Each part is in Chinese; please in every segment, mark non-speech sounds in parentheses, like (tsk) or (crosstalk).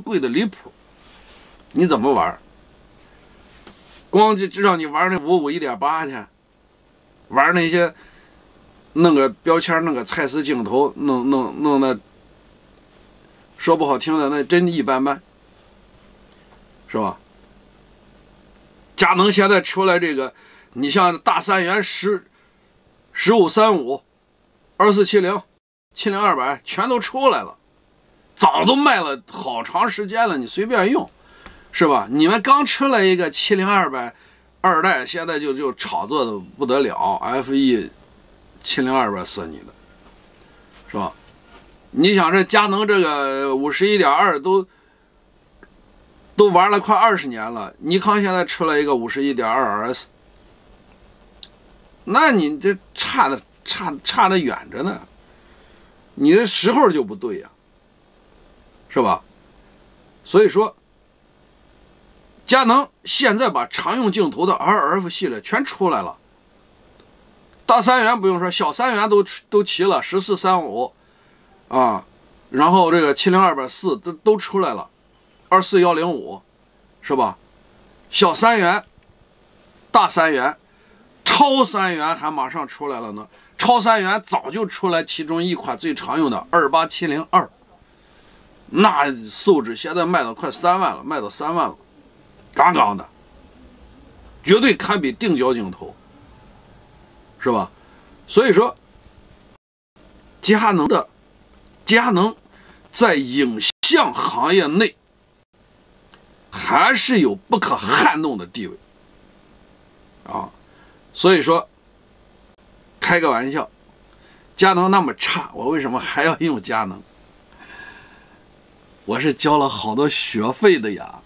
贵的离谱，你怎么玩？光就让你玩那五五一点八去，玩那些弄个标签、弄个蔡司镜头、弄弄弄那，说不好听的那真一般般，是吧？佳能现在出来这个，你像大三元十、十五三五、二四七零、七零二百，全都出来了。早都卖了好长时间了，你随便用，是吧？你们刚出了一个七零二百二代，现在就就炒作的不得了，F E 七零二百索尼的，是吧？你想这佳能这个五十一点二都都玩了快二十年了，尼康现在出了一个五十一点二 S，那你这差的差差的远着呢，你的时候就不对呀。是吧？所以说，佳能现在把常用镜头的 RF 系列全出来了。大三元不用说，小三元都都齐了，十四、三五，啊，然后这个七零二百四都都出来了，二四幺零五，是吧？小三元、大三元、超三元还马上出来了呢。超三元早就出来，其中一款最常用的二八七零二。那素质现在卖到快三万了，卖到三万了，杠杠的，绝对堪比定焦镜头，是吧？所以说，佳能的佳能在影像行业内还是有不可撼动的地位啊。所以说，开个玩笑，佳能那么差，我为什么还要用佳能？我是交了好多学费的呀，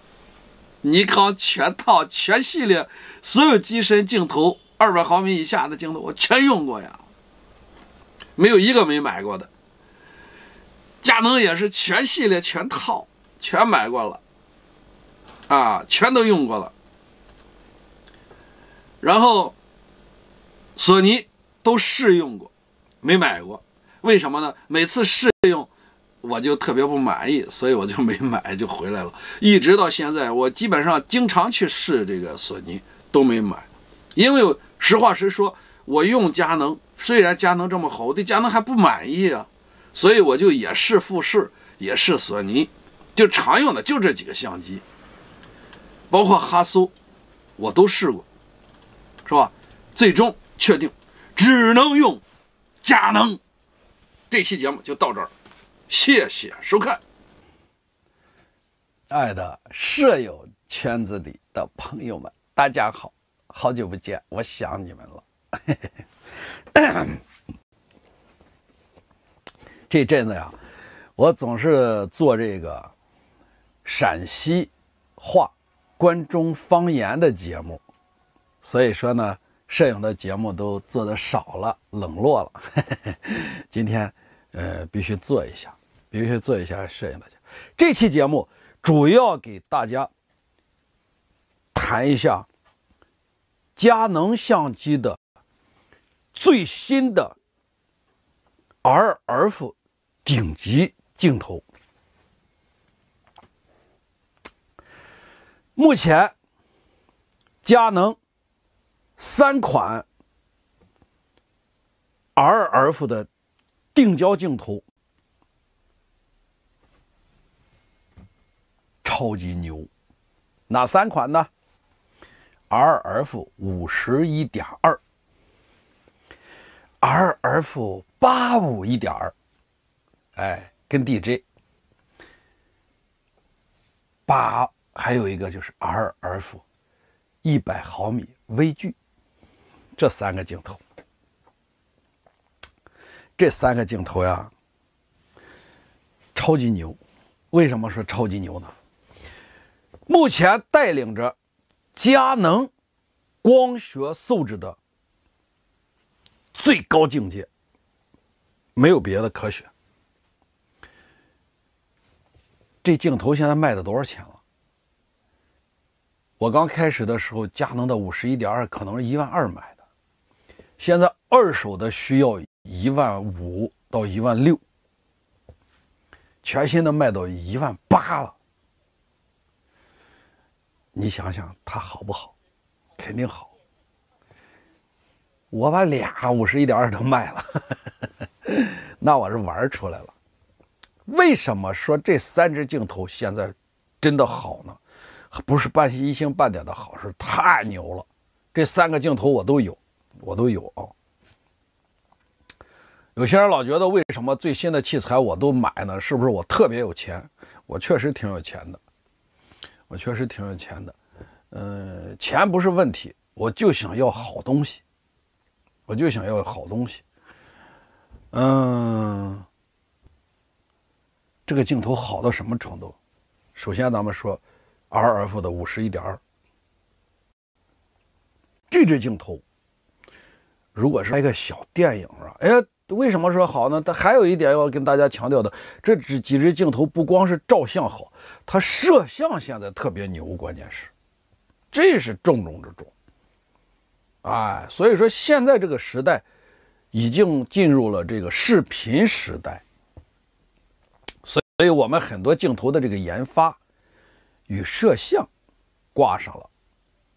尼康全套全系列所有机身镜头，二百毫米以下的镜头我全用过呀，没有一个没买过的。佳能也是全系列全套全买过了，啊，全都用过了。然后索尼都试用过，没买过，为什么呢？每次试用。我就特别不满意，所以我就没买，就回来了。一直到现在，我基本上经常去试这个索尼，都没买。因为实话实说，我用佳能，虽然佳能这么好，我对佳能还不满意啊。所以我就也试富士，也试索尼，就常用的就这几个相机，包括哈苏，我都试过，是吧？最终确定只能用佳能。这期节目就到这儿。谢谢收看，爱的摄影圈子里的朋友们，大家好，好久不见，我想你们了。(coughs) 这阵子呀，我总是做这个陕西话、关中方言的节目，所以说呢，摄影的节目都做的少了，冷落了。(laughs) 今天。呃，必须做一下，必须做一下摄影。的。这期节目主要给大家谈一下佳能相机的最新的 R F 顶级镜头。目前，佳能三款 R F 的。定焦镜头超级牛，哪三款呢？R F 五十一点二，R F 八五一点二，哎，跟 D J 八，还有一个就是 R F 一百毫米微距，这三个镜头。这三个镜头呀，超级牛！为什么说超级牛呢？目前带领着佳能光学素质的最高境界，没有别的可选。这镜头现在卖的多少钱了？我刚开始的时候，佳能的五十一点二可能是一万二买的，现在二手的需要。一万五到一万六，全新的卖到一万八了。你想想，它好不好？肯定好。我把俩五十一点二都卖了，(laughs) 那我是玩出来了。为什么说这三只镜头现在真的好呢？不是半星一星半点的好，是太牛了。这三个镜头我都有，我都有啊。有些人老觉得，为什么最新的器材我都买呢？是不是我特别有钱？我确实挺有钱的，我确实挺有钱的。嗯，钱不是问题，我就想要好东西，我就想要好东西。嗯，这个镜头好到什么程度？首先，咱们说，R F 的五十一点二，这支镜头，如果是拍个小电影啊，哎。为什么说好呢？它还有一点要跟大家强调的，这只几只镜头不光是照相好，它摄像现在特别牛，关键是这是重中之重。哎，所以说现在这个时代已经进入了这个视频时代，所以，所以我们很多镜头的这个研发与摄像挂上了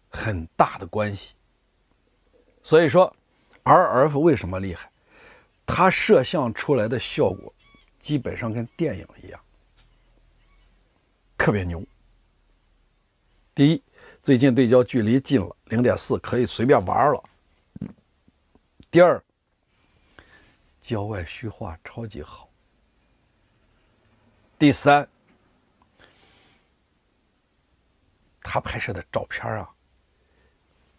很大的关系。所以说，R F 为什么厉害？它摄像出来的效果基本上跟电影一样，特别牛。第一，最近对焦距离近了，零点四，可以随便玩了。第二，焦外虚化超级好。第三，他拍摄的照片啊，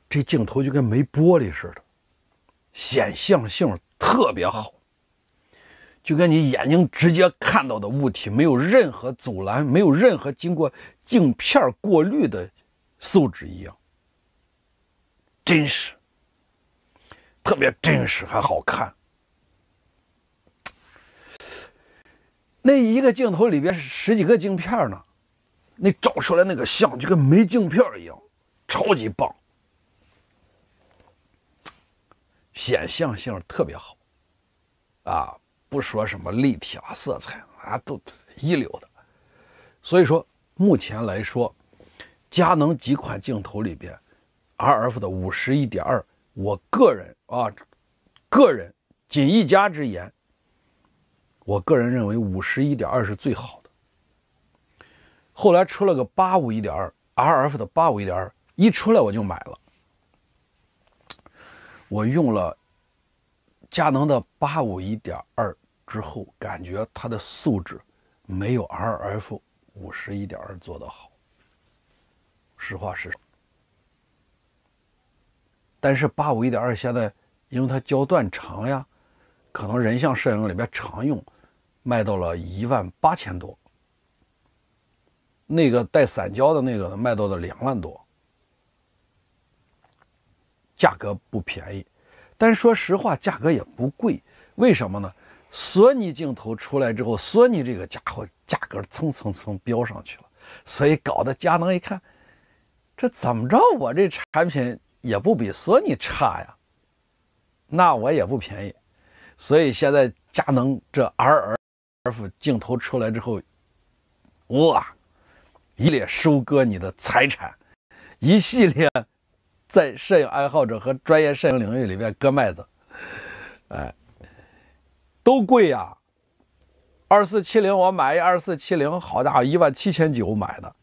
这镜头就跟没玻璃似的，显像性。特别好，就跟你眼睛直接看到的物体没有任何阻拦，没有任何经过镜片过滤的素质一样，真实，特别真实，还好看。那一个镜头里边十几个镜片呢，那照出来那个像就跟没镜片一样，超级棒。显像性特别好，啊，不说什么立体啊、色彩啊，都一流的。所以说，目前来说，佳能几款镜头里边，R F 的五十一点二，我个人啊，个人仅一家之言，我个人认为五十一点二是最好的。后来出了个八五一点二，R F 的八五一点二一出来我就买了。我用了佳能的八五一点二之后，感觉它的素质没有 R F 五十一点二做的好。实话实说，但是八五一点二现在，因为它焦段长呀，可能人像摄影里面常用，卖到了一万八千多。那个带散焦的那个卖到了两万多。价格不便宜，但说实话，价格也不贵。为什么呢？索尼镜头出来之后，索尼这个家伙价格蹭蹭蹭飙上去了，所以搞得佳能一看，这怎么着？我这产品也不比索尼差呀，那我也不便宜。所以现在佳能这 R R F 镜头出来之后，哇，一列收割你的财产，一系列。在摄影爱好者和专业摄影领域里面割麦子，哎，都贵呀。二四七零我买一二四七零，好家伙，一万七千九买的。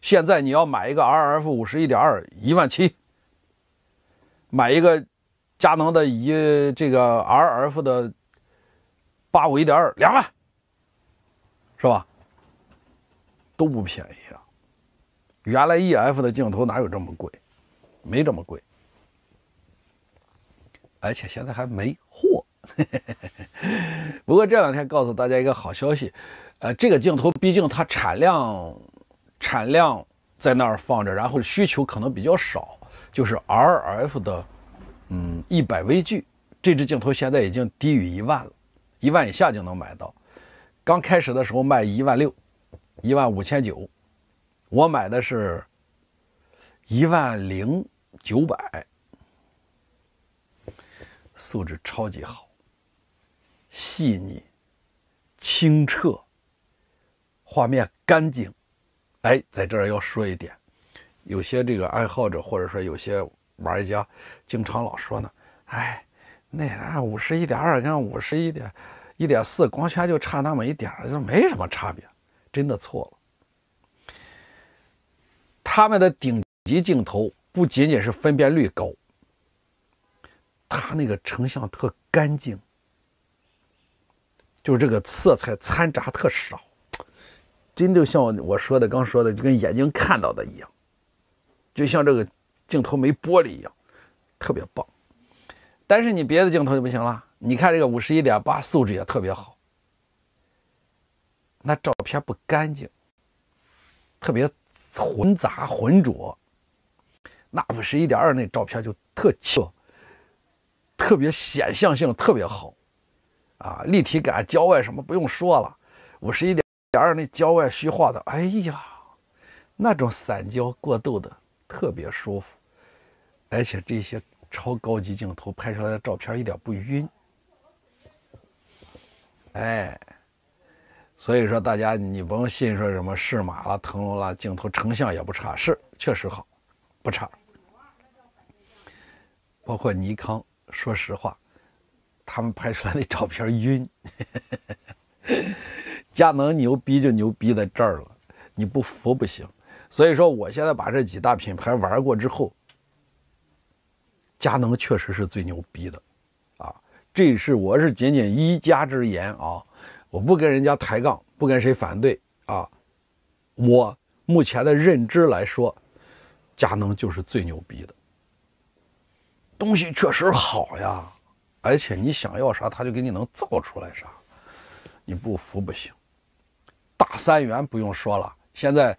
现在你要买一个 R F 五十一点二，一万七。买一个佳能的一这个 R F 的八五一点二，两万，是吧？都不便宜啊。原来 E F 的镜头哪有这么贵？没这么贵，而且现在还没货。(laughs) 不过这两天告诉大家一个好消息，呃，这个镜头毕竟它产量产量在那儿放着，然后需求可能比较少。就是 R F 的，嗯，一百微距这只镜头现在已经低于一万了，一万以下就能买到。刚开始的时候卖一万六，一万五千九，我买的是。一万零九百，素质超级好，细腻、清澈，画面干净。哎，在这儿要说一点，有些这个爱好者或者说有些玩家，经常老说呢，哎，那五十一点二跟五十一点一点四光圈就差那么一点儿，就没什么差别，真的错了。他们的顶。级镜头不仅仅是分辨率高，它那个成像特干净，就是这个色彩掺杂特少，真就像我说的刚说的，就跟眼睛看到的一样，就像这个镜头没玻璃一样，特别棒。但是你别的镜头就不行了，你看这个五十一点八素质也特别好，那照片不干净，特别混杂浑浊。那五十一点二那照片就特就特别显像性特别好啊，立体感郊外什么不用说了，五十一点二那郊外虚化的，哎呀，那种散焦过度的特别舒服，而且这些超高级镜头拍出来的照片一点不晕，哎，所以说大家你甭信说什么适马了、腾龙了，镜头成像也不差，是确实好，不差。包括尼康，说实话，他们拍出来的照片晕。佳能牛逼就牛逼在这儿了，你不服不行。所以说，我现在把这几大品牌玩过之后，佳能确实是最牛逼的。啊，这是我是仅仅一家之言啊，我不跟人家抬杠，不跟谁反对啊。我目前的认知来说，佳能就是最牛逼的。东西确实好呀，而且你想要啥，他就给你能造出来啥。你不服不行。大三元不用说了，现在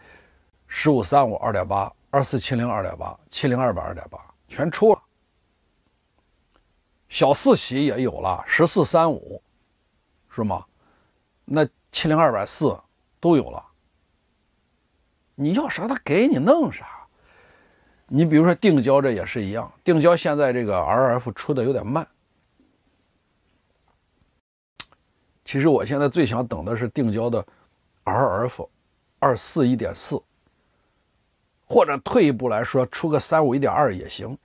十五三五二点八、二四七零二点八、七零二百二点八全出了。小四喜也有了，十四三五是吗？那七零二百四都有了。你要啥，他给你弄啥。你比如说定焦，这也是一样。定焦现在这个 R F 出的有点慢。其实我现在最想等的是定焦的 R F 二四一点四，或者退一步来说，出个三五一点二也行。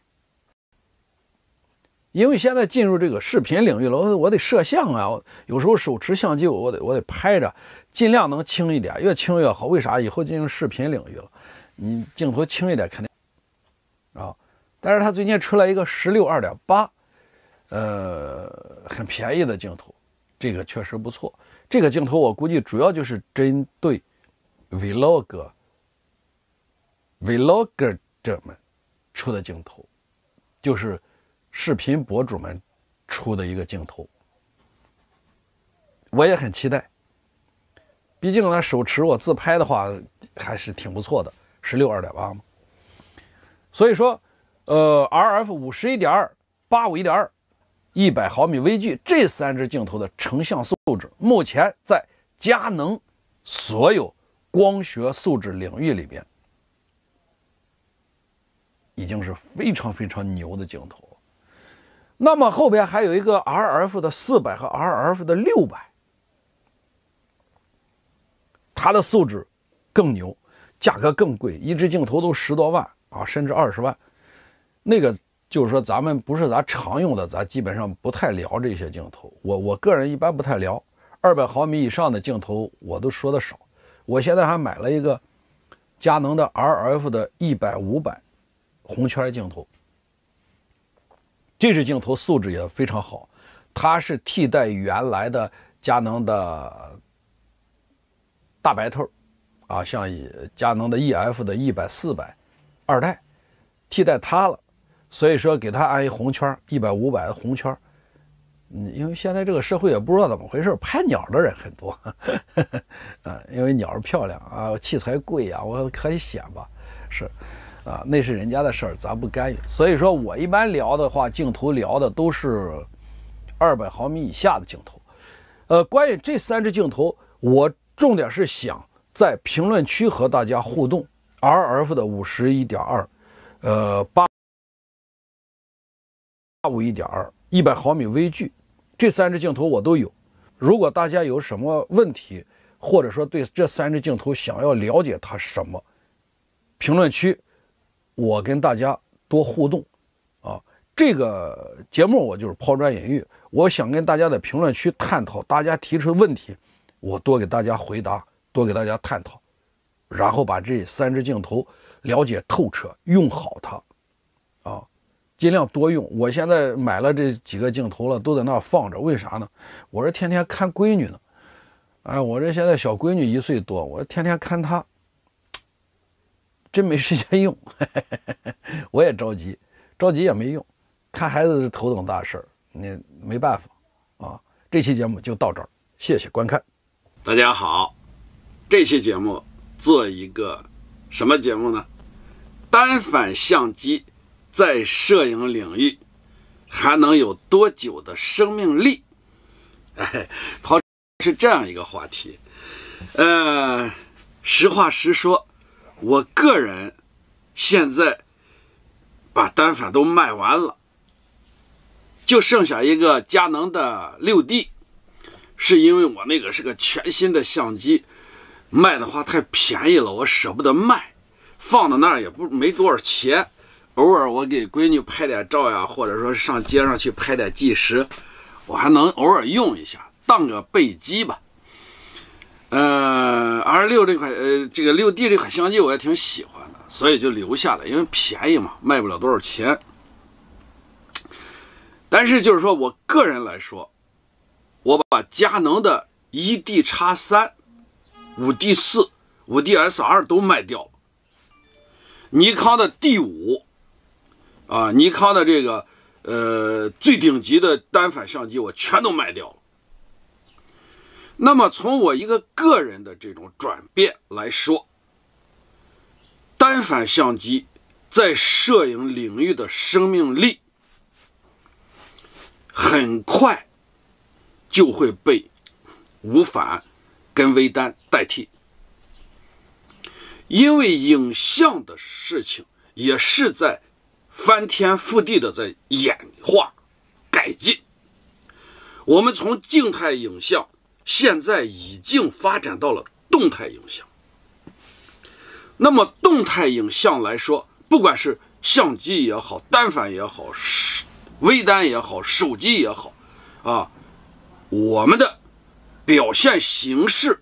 因为现在进入这个视频领域了，我得摄像啊，有时候手持相机，我我得我得拍着，尽量能轻一点，越轻越好。为啥？以后进入视频领域了，你镜头轻一点，肯定。啊，但是他最近出来一个十六二点八，呃，很便宜的镜头，这个确实不错。这个镜头我估计主要就是针对 vlog vlogger 者们出的镜头，就是视频博主们出的一个镜头。我也很期待，毕竟呢，手持我自拍的话还是挺不错的，十六二点八嘛。所以说，呃，RF 五十一点二、八五一点二、一百毫米微距这三支镜头的成像素质，目前在佳能所有光学素质领域里边，已经是非常非常牛的镜头。那么后边还有一个 RF 的四百和 RF 的六百，它的素质更牛，价格更贵，一支镜头都十多万。啊，甚至二十万，那个就是说，咱们不是咱常用的，咱基本上不太聊这些镜头。我我个人一般不太聊二百毫米以上的镜头，我都说的少。我现在还买了一个佳能的 RF 的一百五百红圈镜头，这支镜头素质也非常好，它是替代原来的佳能的大白透，啊，像佳能的 EF 的一百四百。二代替代它了，所以说给它按一红圈，一百五百的红圈儿。嗯，因为现在这个社会也不知道怎么回事，拍鸟的人很多。(laughs) 啊，因为鸟儿漂亮啊，器材贵啊，我可以显吧？是，啊，那是人家的事儿，咱不干预。所以说我一般聊的话，镜头聊的都是二百毫米以下的镜头。呃，关于这三只镜头，我重点是想在评论区和大家互动。R F 的五十一点二，呃八八五一点二，一百毫米微距，这三支镜头我都有。如果大家有什么问题，或者说对这三支镜头想要了解它什么，评论区我跟大家多互动啊。这个节目我就是抛砖引玉，我想跟大家在评论区探讨，大家提出问题，我多给大家回答，多给大家探讨。然后把这三支镜头了解透彻，用好它，啊，尽量多用。我现在买了这几个镜头了，都在那放着。为啥呢？我是天天看闺女呢。哎，我这现在小闺女一岁多，我天天看她，真没时间用。(laughs) 我也着急，着急也没用，看孩子是头等大事你没办法啊。这期节目就到这儿，谢谢观看。大家好，这期节目。做一个什么节目呢？单反相机在摄影领域还能有多久的生命力？(laughs) 哎，好是这样一个话题。嗯，实话实说，我个人现在把单反都卖完了，就剩下一个佳能的六 D，是因为我那个是个全新的相机。卖的话太便宜了，我舍不得卖，放到那儿也不没多少钱。偶尔我给闺女拍点照呀，或者说上街上去拍点纪实，我还能偶尔用一下，当个备机吧。呃，R 六这款呃，这个六 D 这款相机我也挺喜欢的，所以就留下了，因为便宜嘛，卖不了多少钱。但是就是说，我个人来说，我把佳能的 E D x 三。五 D 四、五 D SR 都卖掉了，尼康的 D 五，啊，尼康的这个呃最顶级的单反相机我全都卖掉了。那么从我一个个人的这种转变来说，单反相机在摄影领域的生命力很快就会被无反。跟微单代替，因为影像的事情也是在翻天覆地的在演化改进。我们从静态影像现在已经发展到了动态影像。那么动态影像来说，不管是相机也好，单反也好，微单也好，手机也好，啊，我们的。表现形式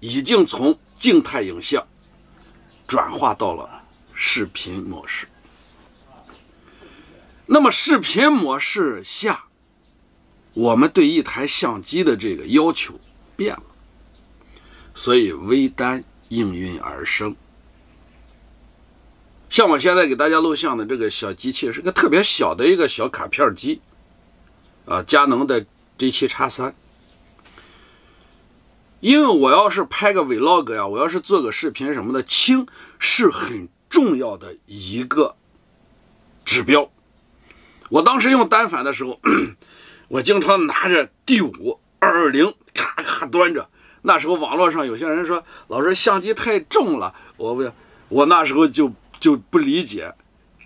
已经从静态影像转化到了视频模式。那么，视频模式下，我们对一台相机的这个要求变了，所以微单应运而生。像我现在给大家录像的这个小机器，是个特别小的一个小卡片机，啊，佳能的 G 七 x 三。因为我要是拍个 vlog 呀，我要是做个视频什么的，轻是很重要的一个指标。我当时用单反的时候，(clears throat) 我经常拿着 D 五二二零咔咔端着。那时候网络上有些人说，老师相机太重了。我我那时候就就不理解，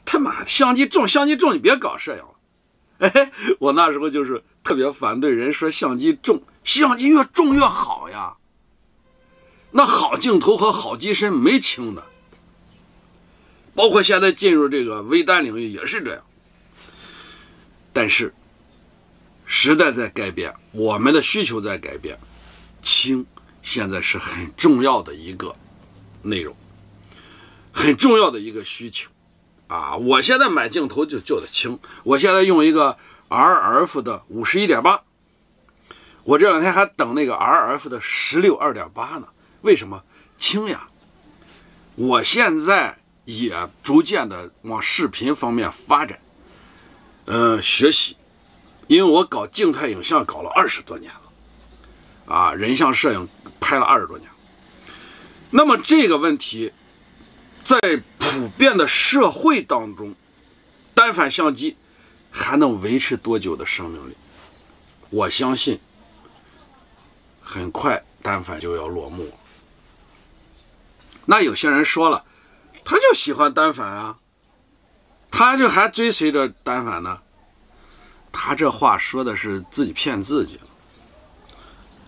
他妈相机重，相机重你别搞摄影。哎，(laughs) 我那时候就是特别反对人说相机重。相机越重越好呀，那好镜头和好机身没轻的，包括现在进入这个微单领域也是这样。但是，时代在改变，我们的需求在改变，轻现在是很重要的一个内容，很重要的一个需求啊！我现在买镜头就就得轻，我现在用一个 R F 的五十一点八。我这两天还等那个 RF 的十六二点八呢，为什么轻呀？我现在也逐渐的往视频方面发展，嗯，学习，因为我搞静态影像搞了二十多年了，啊，人像摄影拍了二十多年。那么这个问题，在普遍的社会当中，单反相机还能维持多久的生命力？我相信。很快单反就要落幕了。那有些人说了，他就喜欢单反啊，他就还追随着单反呢。他这话说的是自己骗自己了。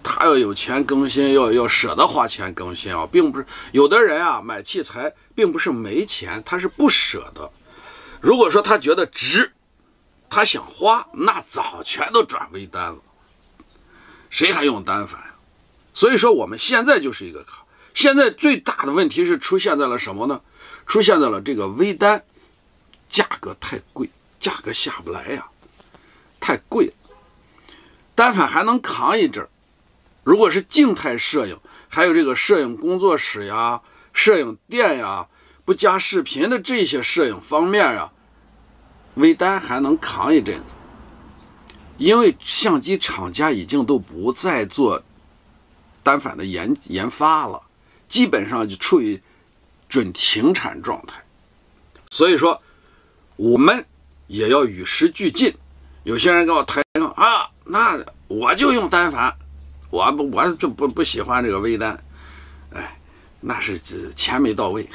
他要有钱更新，要要舍得花钱更新啊，并不是有的人啊买器材并不是没钱，他是不舍得。如果说他觉得值，他想花，那早全都转微单了，谁还用单反？所以说，我们现在就是一个卡。现在最大的问题是出现在了什么呢？出现在了这个微单，价格太贵，价格下不来呀，太贵了。单反还能扛一阵儿。如果是静态摄影，还有这个摄影工作室呀、摄影店呀，不加视频的这些摄影方面呀，微单还能扛一阵子。因为相机厂家已经都不再做。单反的研研发了，基本上就处于准停产状态。所以说，我们也要与时俱进。有些人跟我抬杠啊，那我就用单反，我我就不不喜欢这个微单。哎，那是钱没到位，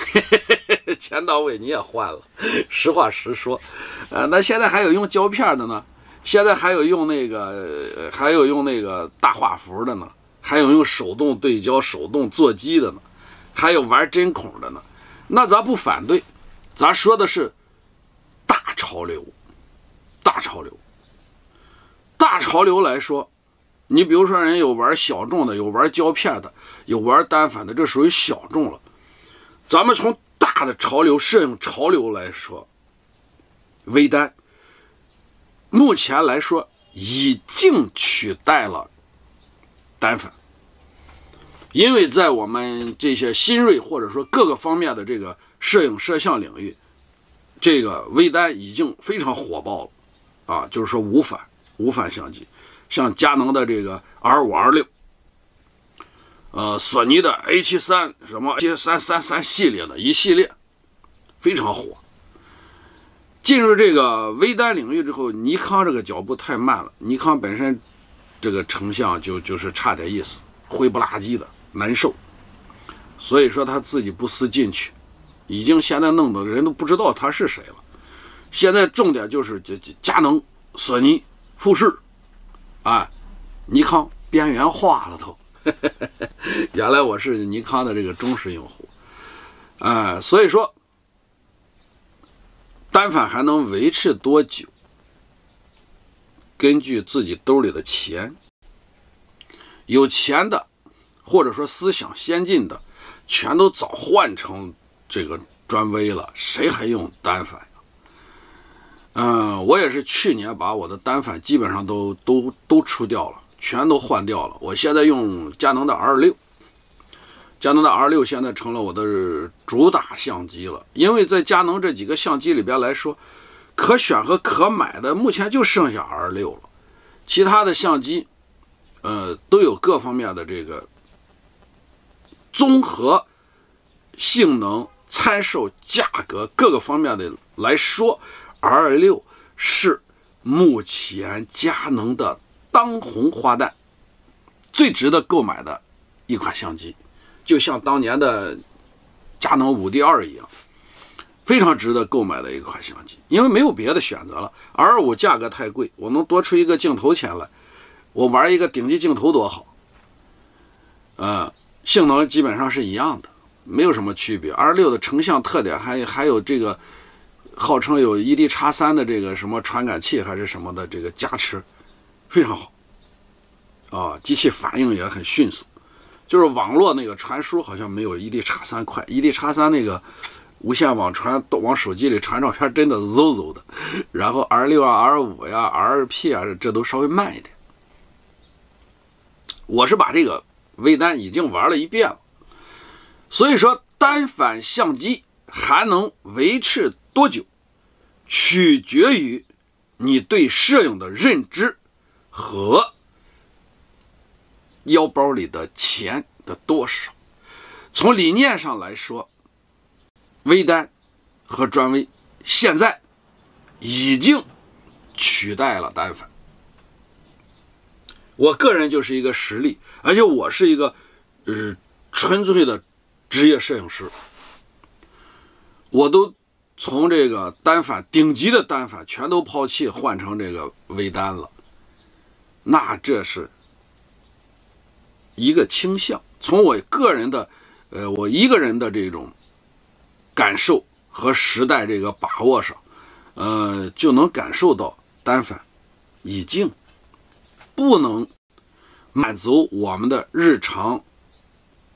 (laughs) 钱到位你也换了。实话实说，呃，那现在还有用胶片的呢，现在还有用那个还有用那个大画幅的呢。还有用手动对焦、手动座机的呢，还有玩针孔的呢，那咱不反对，咱说的是大潮流，大潮流，大潮流来说，你比如说人有玩小众的，有玩胶片的，有玩单反的，这属于小众了。咱们从大的潮流摄影潮流来说，微单目前来说已经取代了。单反，因为在我们这些新锐或者说各个方面的这个摄影摄像领域，这个微单已经非常火爆了啊！就是说无反无反相机，像佳能的这个 R 五 R 六，呃，索尼的 A 七三什么 A 三三三系列的一系列非常火。进入这个微单领域之后，尼康这个脚步太慢了，尼康本身。这个丞相就就是差点意思，灰不拉几的，难受。所以说他自己不思进取，已经现在弄得人都不知道他是谁了。现在重点就是佳佳能、索尼、富士，啊，尼康边缘化了都。原来我是尼康的这个忠实用户，哎，所以说单反还能维持多久？根据自己兜里的钱，有钱的，或者说思想先进的，全都早换成这个专微了，谁还用单反嗯，我也是去年把我的单反基本上都都都出掉了，全都换掉了。我现在用佳能的 R 六，佳能的 R 六现在成了我的主打相机了，因为在佳能这几个相机里边来说。可选和可买的目前就剩下 R 六了，其他的相机，呃，都有各方面的这个综合性能、参数、价格各个方面的来说，R 六是目前佳能的当红花旦，最值得购买的一款相机，就像当年的佳能五 D 二一样。非常值得购买的一款相机，因为没有别的选择了。R 五价格太贵，我能多出一个镜头钱来，我玩一个顶级镜头多好。嗯，性能基本上是一样的，没有什么区别。R 六的成像特点，还还有这个号称有 E D x 三的这个什么传感器还是什么的这个加持非常好，啊，机器反应也很迅速，就是网络那个传输好像没有 E D x 三快，E D x 三那个。无线网传往手机里传照片真的嗖嗖的，然后 R 六啊、R 五呀、RP 啊，这都稍微慢一点。我是把这个微单已经玩了一遍了，所以说单反相机还能维持多久，取决于你对摄影的认知和腰包里的钱的多少。从理念上来说。微单和专微现在已经取代了单反。我个人就是一个实例，而且我是一个呃纯粹的职业摄影师，我都从这个单反顶级的单反全都抛弃，换成这个微单了。那这是一个倾向，从我个人的呃，我一个人的这种。感受和时代这个把握上，呃，就能感受到单反已经不能满足我们的日常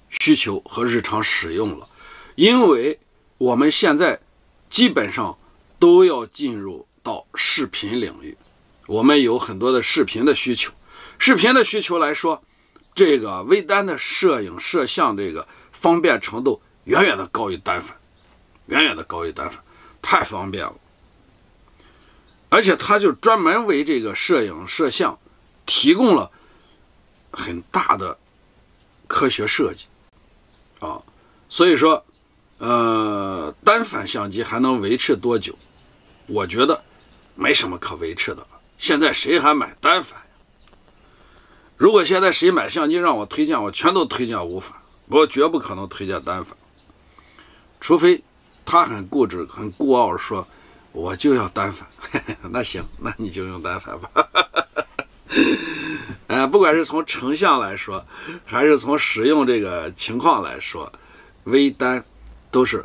需求和日常使用了，因为我们现在基本上都要进入到视频领域，我们有很多的视频的需求。视频的需求来说，这个微单的摄影摄像这个方便程度远远的高于单反。远远的高于单反，太方便了，而且它就专门为这个摄影摄像提供了很大的科学设计啊，所以说，呃，单反相机还能维持多久？我觉得没什么可维持的，现在谁还买单反呀？如果现在谁买相机让我推荐，我全都推荐无反，我绝不可能推荐单反，除非。他很固执，很孤傲，说我就要单反。(laughs) 那行，那你就用单反吧。(laughs) 哎，不管是从成像来说，还是从使用这个情况来说，微单都是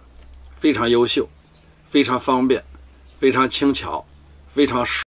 非常优秀、非常方便、非常轻巧、非常适。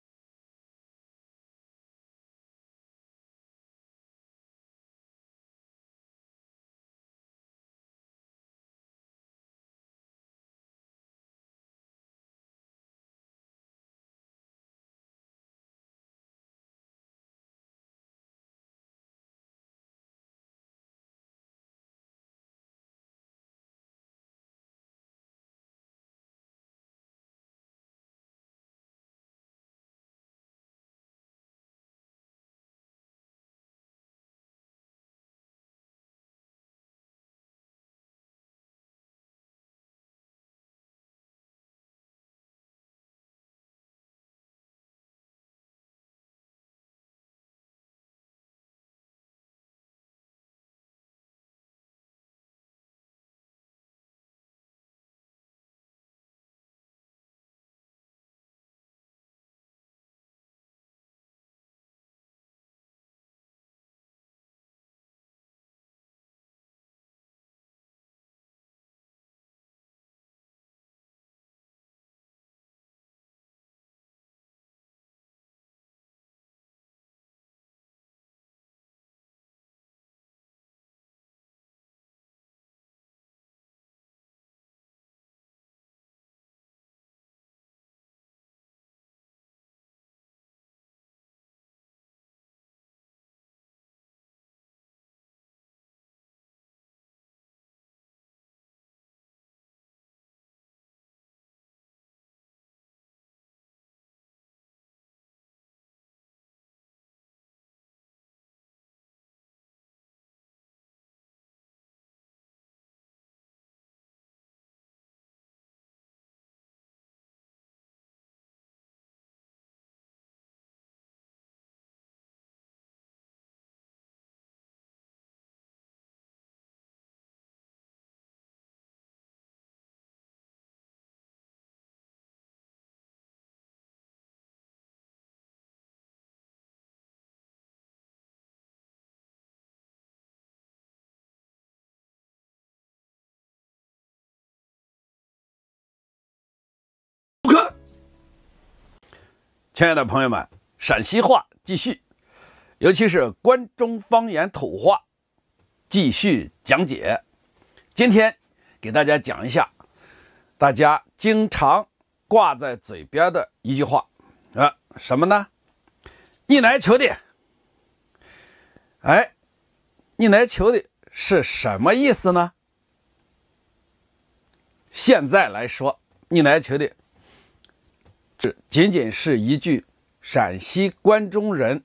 亲爱的朋友们，陕西话继续，尤其是关中方言土话，继续讲解。今天给大家讲一下，大家经常挂在嘴边的一句话啊，什么呢？“你来求的。”哎，“你来求的是什么意思呢？”现在来说，“你来求的。”是仅仅是一句陕西关中人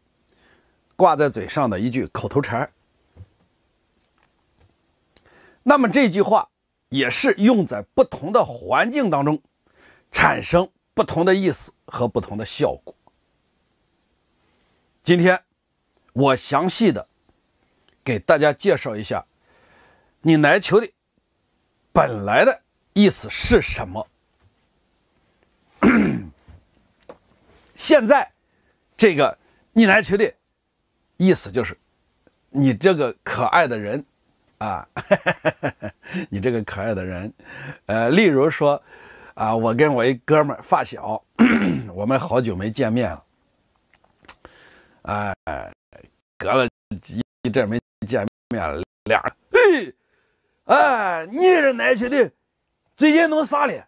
挂在嘴上的一句口头禅。那么这句话也是用在不同的环境当中，产生不同的意思和不同的效果。今天我详细的给大家介绍一下，你来求的本来的意思是什么。(coughs) 现在，这个逆来顺的，意思就是，你这个可爱的人，啊，(laughs) 你这个可爱的人，呃，例如说，啊，我跟我一哥们儿发小，(clears throat) 我们好久没见面了，哎，隔了几阵没见面了，俩，嘿，哎，逆着来去的，最近弄啥了？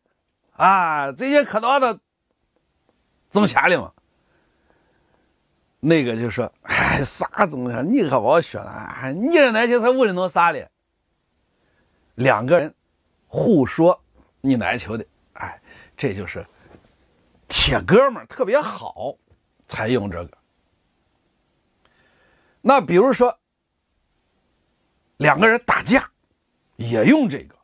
啊，最近可多了。挣钱了嘛？那个就说：“哎，啥挣钱？你可不学说了，你这篮球才五十弄啥嘞？”两个人互说你篮球的，哎，这就是铁哥们儿特别好，才用这个。那比如说两个人打架，也用这个。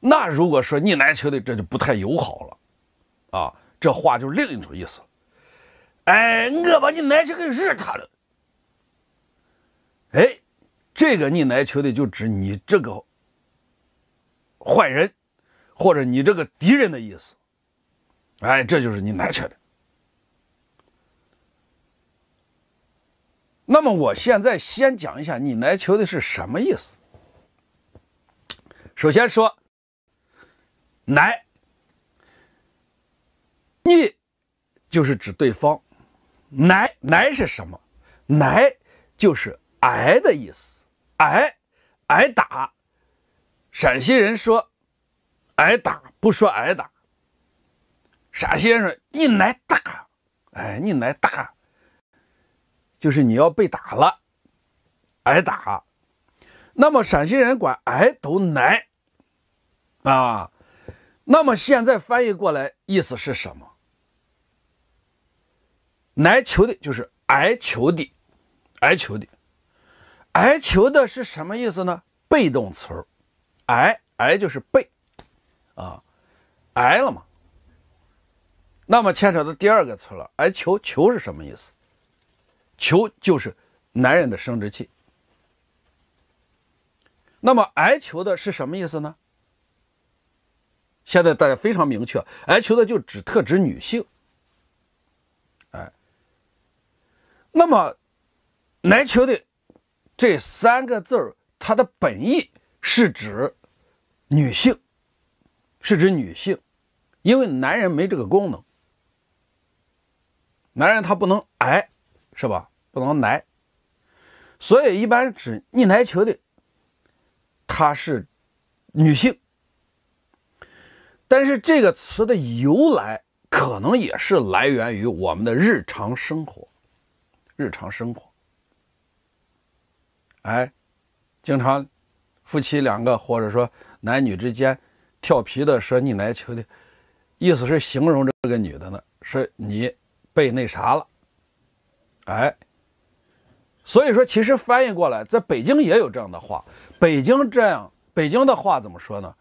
那如果说你篮球的这就不太友好了，啊。这话就另一种意思，哎，我把你奶求给日他了，哎，这个你奶求的就指你这个坏人，或者你这个敌人的意思，哎，这就是你奶求的。那么我现在先讲一下你来求的是什么意思。首先说来。逆就是指对方，来来是什么？来就是挨的意思，挨挨打。陕西人说挨打不说挨打，陕西人说你挨打，哎，你挨打，就是你要被打了，挨打。那么陕西人管挨都挨啊，那么现在翻译过来意思是什么？来求的就是挨求的，挨求的，挨求的是什么意思呢？被动词儿，挨挨就是被啊，挨了嘛。那么牵扯到第二个词了，挨求求是什么意思？求就是男人的生殖器。那么挨求的是什么意思呢？现在大家非常明确，挨求的就指特指女性。那么，来球的这三个字儿，它的本意是指女性，是指女性，因为男人没这个功能，男人他不能挨，是吧？不能来，所以一般指逆来球的，他是女性。但是这个词的由来，可能也是来源于我们的日常生活。日常生活，哎，经常夫妻两个或者说男女之间调皮的说“你来求的”，意思是形容这个女的呢，是你被那啥了，哎，所以说其实翻译过来，在北京也有这样的话，北京这样，北京的话怎么说呢？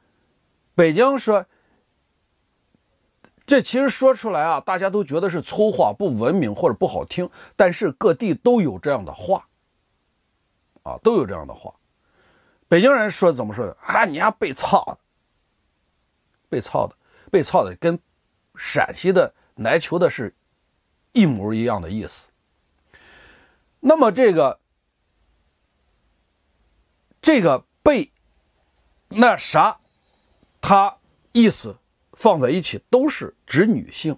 北京说。这其实说出来啊，大家都觉得是粗话，不文明或者不好听。但是各地都有这样的话，啊，都有这样的话。北京人说怎么说的？啊，你丫被操的，被操的，被操的，跟陕西的来求的是一模一样的意思。那么这个这个被那啥，他意思。放在一起都是指女性，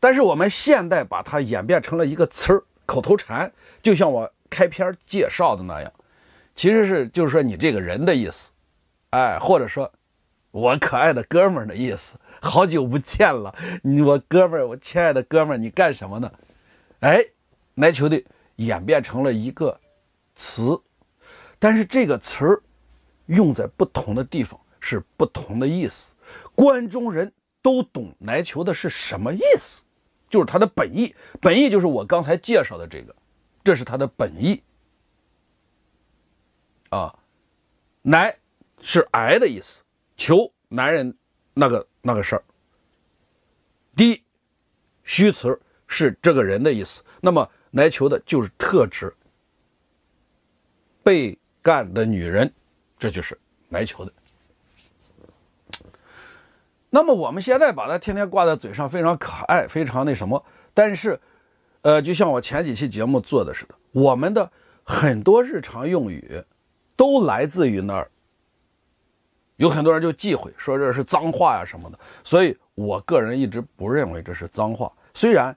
但是我们现代把它演变成了一个词儿，口头禅，就像我开篇介绍的那样，其实是就是说你这个人的意思，哎，或者说我可爱的哥们儿的意思，好久不见了，你我哥们儿，我亲爱的哥们儿，你干什么呢？哎，篮球队演变成了一个词但是这个词儿用在不同的地方。是不同的意思，关中人都懂“来求”的是什么意思，就是它的本意。本意就是我刚才介绍的这个，这是它的本意。啊，来是挨的意思，求男人那个那个事儿。第一，虚词是这个人的意思，那么“来求”的就是特指被干的女人，这就是“来求”的。那么我们现在把它天天挂在嘴上，非常可爱，非常那什么。但是，呃，就像我前几期节目做的似的，我们的很多日常用语，都来自于那儿。有很多人就忌讳说这是脏话呀什么的，所以我个人一直不认为这是脏话。虽然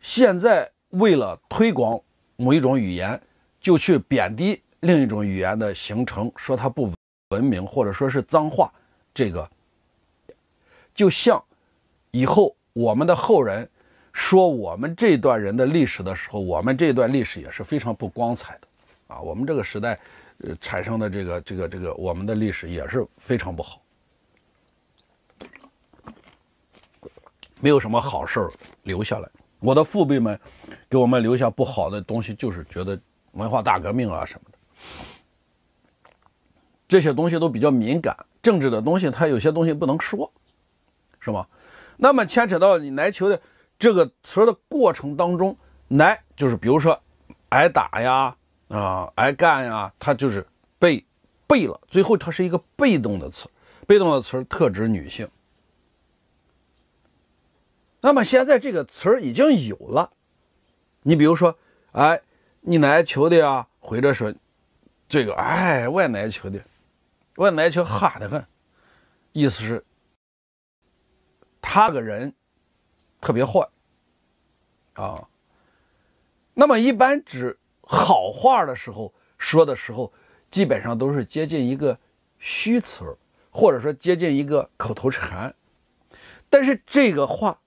现在为了推广某一种语言，就去贬低另一种语言的形成，说它不文明或者说是脏话，这个。就像以后我们的后人说我们这段人的历史的时候，我们这段历史也是非常不光彩的啊！我们这个时代呃产生的这个这个这个我们的历史也是非常不好，没有什么好事留下来。我的父辈们给我们留下不好的东西，就是觉得文化大革命啊什么的这些东西都比较敏感，政治的东西它有些东西不能说。是吗？那么牵扯到你来球的这个词的过程当中，来就是比如说挨打呀，啊挨干呀，它就是被背了。最后它是一个被动的词，被动的词特指女性。那么现在这个词儿已经有了，你比如说，哎，你来球的呀，或者说这个哎，我也来球的，我来球哈的很，意思是。他个人特别坏啊。那么一般指好话的时候说的时候，基本上都是接近一个虚词，或者说接近一个口头禅。但是这个话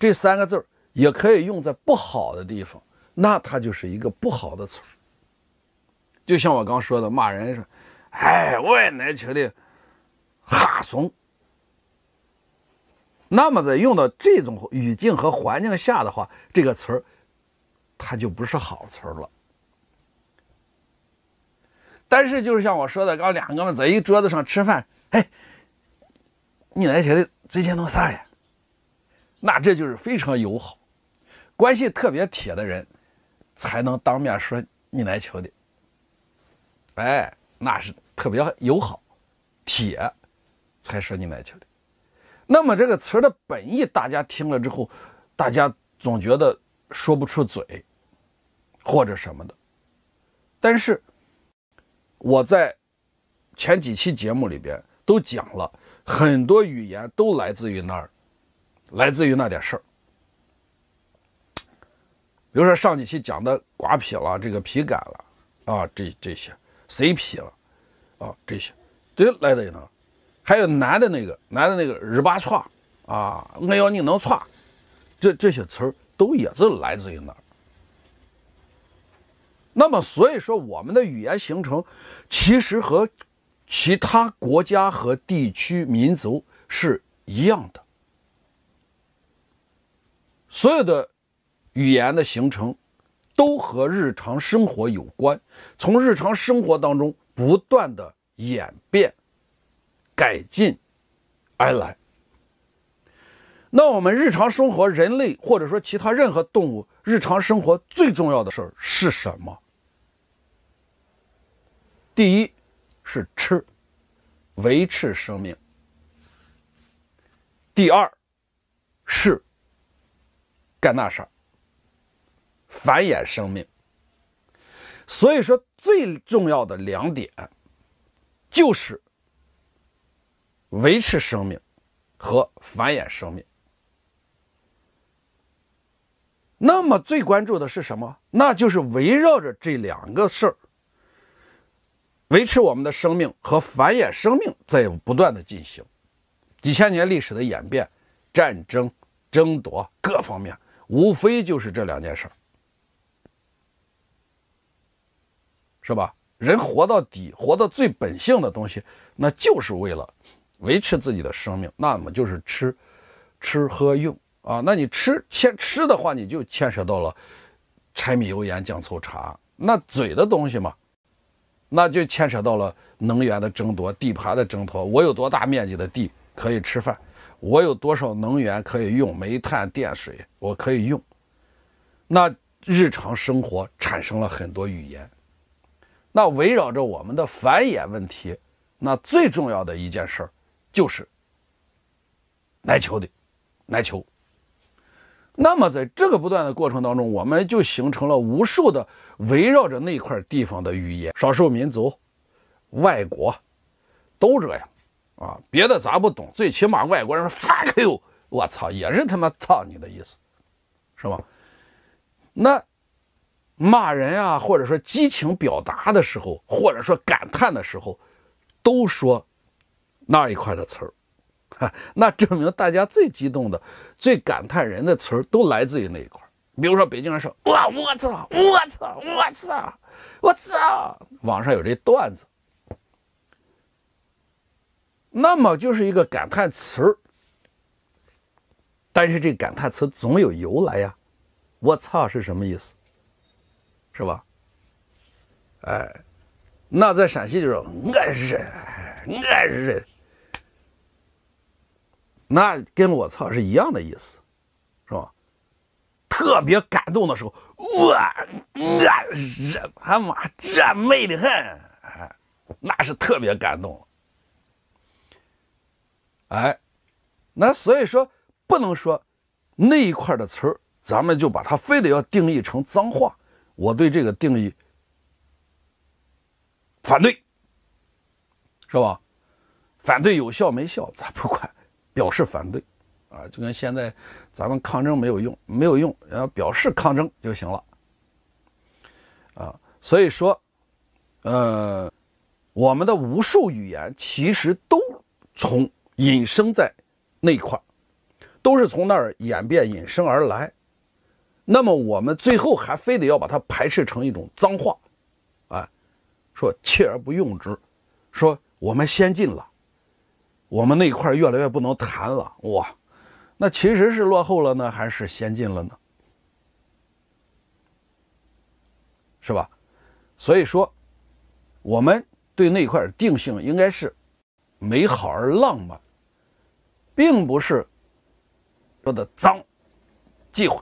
这三个字儿也可以用在不好的地方，那它就是一个不好的词儿。就像我刚说的，骂人是，哎，也难听的哈怂。”那么在用到这种语境和环境下的话，这个词儿它就不是好词儿了。但是就是像我说的，刚两个人在一桌子上吃饭，哎，你来兄的最近弄啥呀？那这就是非常友好，关系特别铁的人才能当面说你来求的。哎，那是特别友好，铁才说你来求的。那么这个词儿的本意，大家听了之后，大家总觉得说不出嘴，或者什么的。但是我在前几期节目里边都讲了很多语言都来自于那儿，来自于那点事儿。比如说上几期讲的“寡痞了，这个“皮感”了，啊，这这些 “CP” 了，啊，这些都来自哪儿？还有男的那个男的那个日巴串啊，我要你能串，这这些词儿都也是来自于那儿？那么，所以说我们的语言形成其实和其他国家和地区民族是一样的。所有的语言的形成都和日常生活有关，从日常生活当中不断的演变。改进而来。那我们日常生活，人类或者说其他任何动物日常生活最重要的事儿是什么？第一是吃，维持生命；第二是干那事儿，繁衍生命。所以说，最重要的两点就是。维持生命和繁衍生命。那么最关注的是什么？那就是围绕着这两个事儿，维持我们的生命和繁衍生命在不断的进行。几千年历史的演变、战争争夺各方面，无非就是这两件事儿，是吧？人活到底，活到最本性的东西，那就是为了。维持自己的生命，那么就是吃、吃喝用啊。那你吃牵吃的话，你就牵涉到了柴米油盐酱醋茶。那嘴的东西嘛，那就牵涉到了能源的争夺、地盘的争夺。我有多大面积的地可以吃饭？我有多少能源可以用？煤炭、电、水，我可以用。那日常生活产生了很多语言。那围绕着我们的繁衍问题，那最重要的一件事儿。就是来求的，来求。那么在这个不断的过程当中，我们就形成了无数的围绕着那块地方的语言，少数民族、外国都这样啊。别的咱不懂，最起码外国人 “fuck you”，我操，也是他妈操你的意思，是吧？那骂人啊，或者说激情表达的时候，或者说感叹的时候，都说。那一块的词儿，哈，(laughs) 那证明大家最激动的、最感叹人的词儿都来自于那一块。比如说北京人说“我我操，我操，我操，我操”，网上有这段子。那么就是一个感叹词儿，但是这感叹词总有由来呀。“我操”是什么意思？是吧？哎，那在陕西就是“我日，我日”。那跟我操是一样的意思，是吧？特别感动的时候，我我日他妈这美得很哎，那是特别感动。哎，那所以说不能说那一块的词儿，咱们就把它非得要定义成脏话。我对这个定义反对，是吧？反对有效没效咱不管。表示反对，啊，就跟现在咱们抗争没有用，没有用，然后表示抗争就行了，啊，所以说，呃，我们的无数语言其实都从引申在那块儿，都是从那儿演变引申而来，那么我们最后还非得要把它排斥成一种脏话，啊，说弃而不用之，说我们先进了。我们那块越来越不能谈了哇，那其实是落后了呢，还是先进了呢？是吧？所以说，我们对那块定性应该是美好而浪漫，并不是说的脏、忌讳。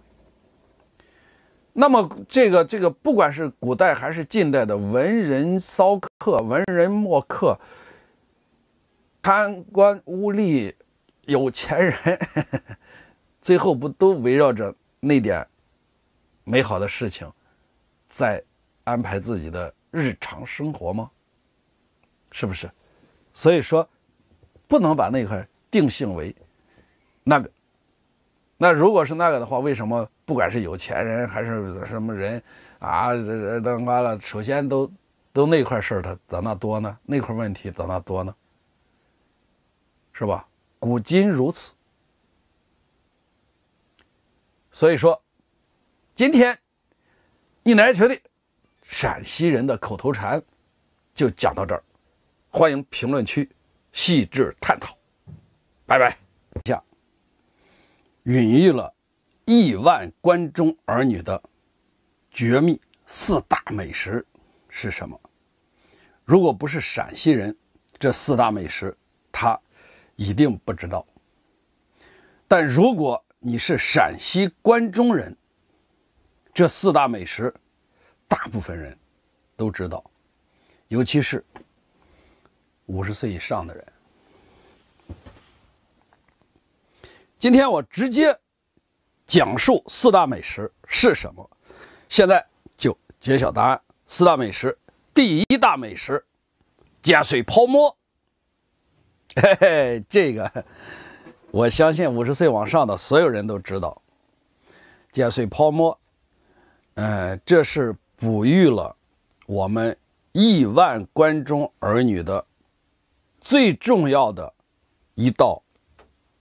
那么这个这个，不管是古代还是近代的文人骚客、文人墨客。贪官污吏、有钱人，(laughs) 最后不都围绕着那点美好的事情，在安排自己的日常生活吗？是不是？所以说，不能把那块定性为那个。那如果是那个的话，为什么不管是有钱人还是什么人啊，这这完了，首先都都那块事儿他咋那多呢？那块问题咋那多呢？是吧？古今如此。所以说，今天你来兄的陕西人的口头禅就讲到这儿。欢迎评论区细致探讨。拜拜。下，孕育了亿万关中儿女的绝密四大美食是什么？如果不是陕西人，这四大美食它。一定不知道，但如果你是陕西关中人，这四大美食大部分人都知道，尤其是五十岁以上的人。今天我直接讲述四大美食是什么，现在就揭晓答案。四大美食，第一大美食，碱水泡馍。(laughs) 嘿嘿，这个我相信五十岁往上的所有人都知道。碱水泡馍，嗯，这是哺育了我们亿万关中儿女的最重要的一道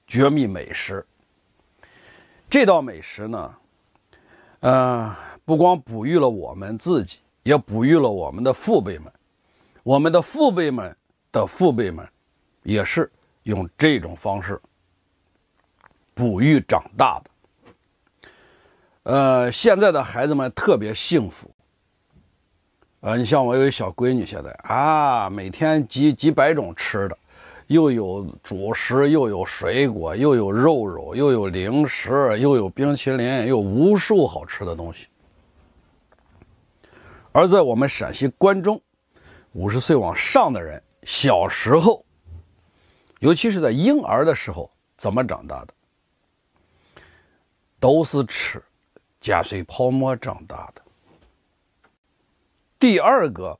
绝密美食。这道美食呢，呃，不光哺育了我们自己，也哺育了我们的父辈们，我们的父辈们的父辈们。也是用这种方式哺育长大的。呃，现在的孩子们特别幸福。呃，你像我有一小闺女，现在啊，每天几几百种吃的，又有主食，又有水果，又有肉肉，又有零食，又有冰淇淋，有无数好吃的东西。而在我们陕西关中，五十岁往上的人小时候。尤其是在婴儿的时候，怎么长大的，都是吃加水泡沫长大的。第二个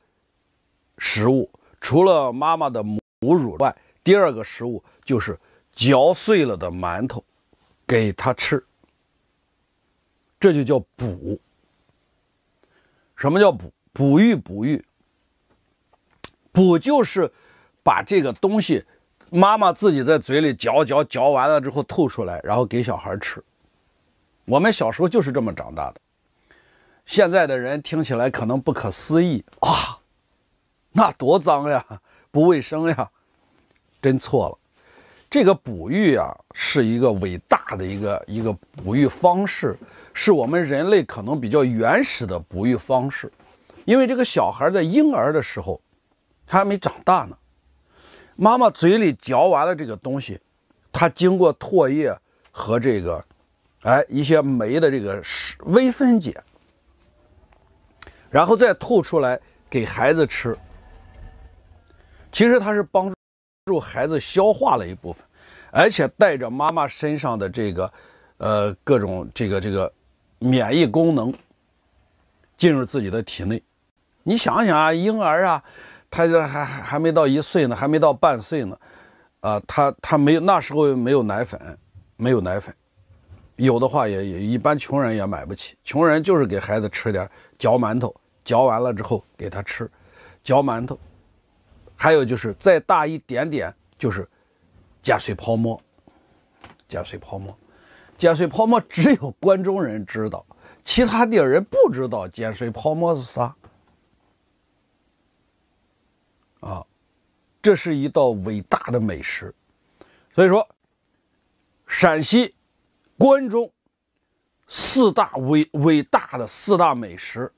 食物，除了妈妈的母乳外，第二个食物就是嚼碎了的馒头，给他吃。这就叫补。什么叫补？补玉补玉，补就是把这个东西。妈妈自己在嘴里嚼嚼嚼完了之后吐出来，然后给小孩吃。我们小时候就是这么长大的。现在的人听起来可能不可思议啊，那多脏呀，不卫生呀，真错了。这个哺育啊，是一个伟大的一个一个哺育方式，是我们人类可能比较原始的哺育方式。因为这个小孩在婴儿的时候，他还没长大呢。妈妈嘴里嚼完了这个东西，它经过唾液和这个，哎，一些酶的这个微分解，然后再吐出来给孩子吃。其实它是帮助孩子消化了一部分，而且带着妈妈身上的这个，呃，各种这个这个免疫功能进入自己的体内。你想想啊，婴儿啊。他这还还还没到一岁呢，还没到半岁呢，啊，他他没有那时候没有奶粉，没有奶粉，有的话也也一般穷人也买不起，穷人就是给孩子吃点嚼馒头，嚼完了之后给他吃，嚼馒头，还有就是再大一点点就是碱水泡沫，碱水泡沫，碱水泡沫只有关中人知道，其他地儿人不知道碱水泡沫是啥。啊，这是一道伟大的美食，所以说，陕西关中四大伟伟大的四大美食，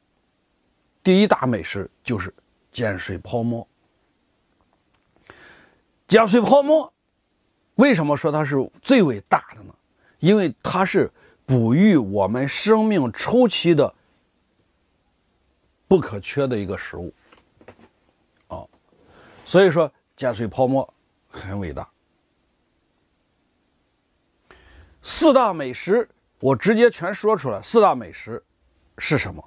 第一大美食就是碱水泡馍。碱水泡馍为什么说它是最伟大的呢？因为它是哺育我们生命初期的不可缺的一个食物。所以说，碱水泡馍很伟大。四大美食，我直接全说出来四大美食是什么？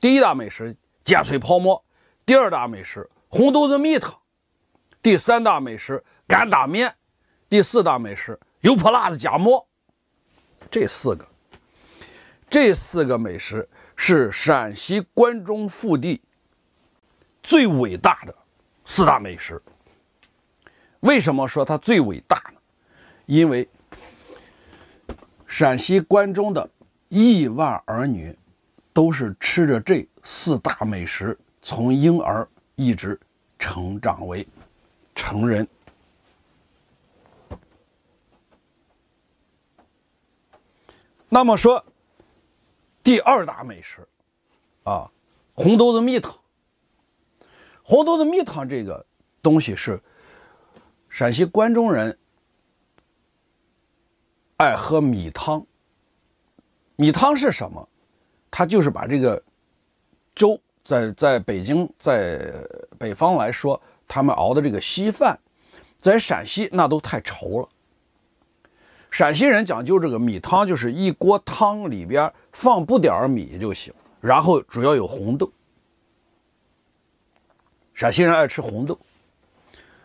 第一大美食，碱水泡馍；第二大美食，红豆子蜜汤；第三大美食，擀打面；第四大美食，油泼辣子夹馍。这四个，这四个美食是陕西关中腹地最伟大的。四大美食，为什么说它最伟大呢？因为陕西关中的亿万儿女都是吃着这四大美食，从婴儿一直成长为成人。那么说第二大美食啊，红豆子蜜桃。红豆的蜜汤这个东西是陕西关中人爱喝米汤。米汤是什么？它就是把这个粥在在北京在北方来说，他们熬的这个稀饭，在陕西那都太稠了。陕西人讲究这个米汤，就是一锅汤里边放不点米就行，然后主要有红豆。陕西人爱吃红豆，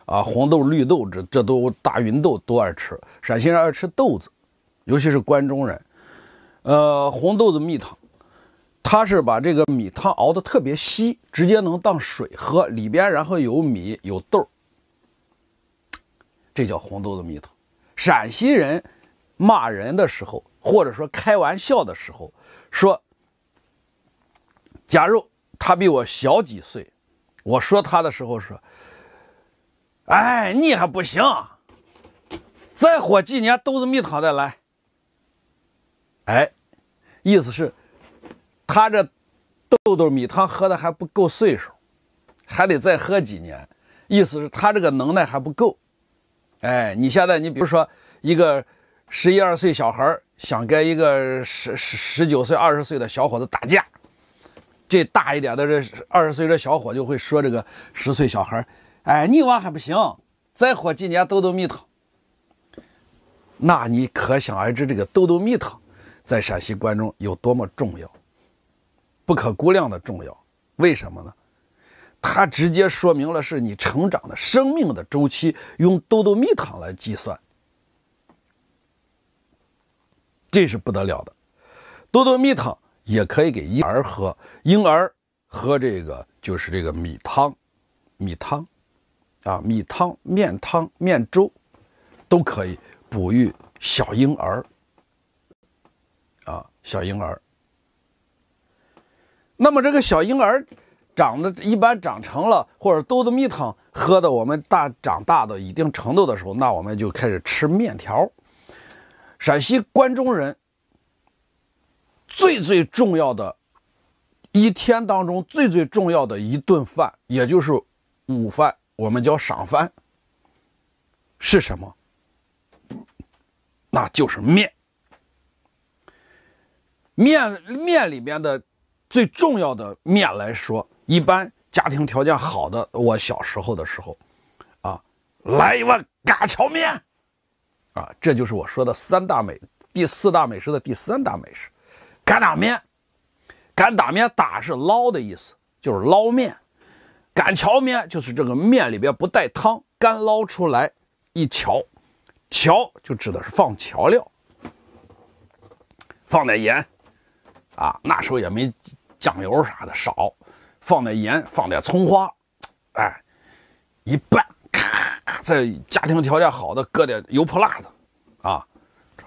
啊，红豆、绿豆，这这都大芸豆都爱吃。陕西人爱吃豆子，尤其是关中人，呃，红豆子蜜糖，他是把这个米汤熬得特别稀，直接能当水喝，里边然后有米有豆，这叫红豆子蜜糖。陕西人骂人的时候，或者说开玩笑的时候，说，假如他比我小几岁。我说他的时候说：“哎，你还不行，再活几年豆子米汤再来。”哎，意思是，他这豆豆米汤喝的还不够岁数，还得再喝几年。意思是他这个能耐还不够。哎，你现在你比如说一个十一二岁小孩想跟一个十十十九岁二十岁的小伙子打架。这大一点的，这二十岁的小伙就会说：“这个十岁小孩，哎，你娃还不行，再活几年豆豆蜜糖。”那你可想而知，这个豆豆蜜糖在陕西关中有多么重要，不可估量的重要。为什么呢？它直接说明了是你成长的生命的周期用豆豆蜜糖来计算，这是不得了的豆豆蜜糖。也可以给婴儿喝，婴儿喝这个就是这个米汤，米汤，啊，米汤、面汤、面粥，都可以哺育小婴儿，啊，小婴儿。那么这个小婴儿长得一般长成了，或者豆子米汤喝的，我们大长大到一定程度的时候，那我们就开始吃面条。陕西关中人。最最重要的，一天当中最最重要的一顿饭，也就是午饭，我们叫晌饭，是什么？那就是面。面面里面的最重要的面来说，一般家庭条件好的，我小时候的时候，啊，来一碗嘎桥面，啊，这就是我说的三大美，第四大美食的第三大美食。干打面，干打面打是捞的意思，就是捞面。干荞面就是这个面里边不带汤，干捞出来一瞧瞧就指的是放调料，放点盐啊，那时候也没酱油啥的少，放点盐，放点葱花，哎，一拌，咔！在家庭条件好的，搁点油泼辣子啊，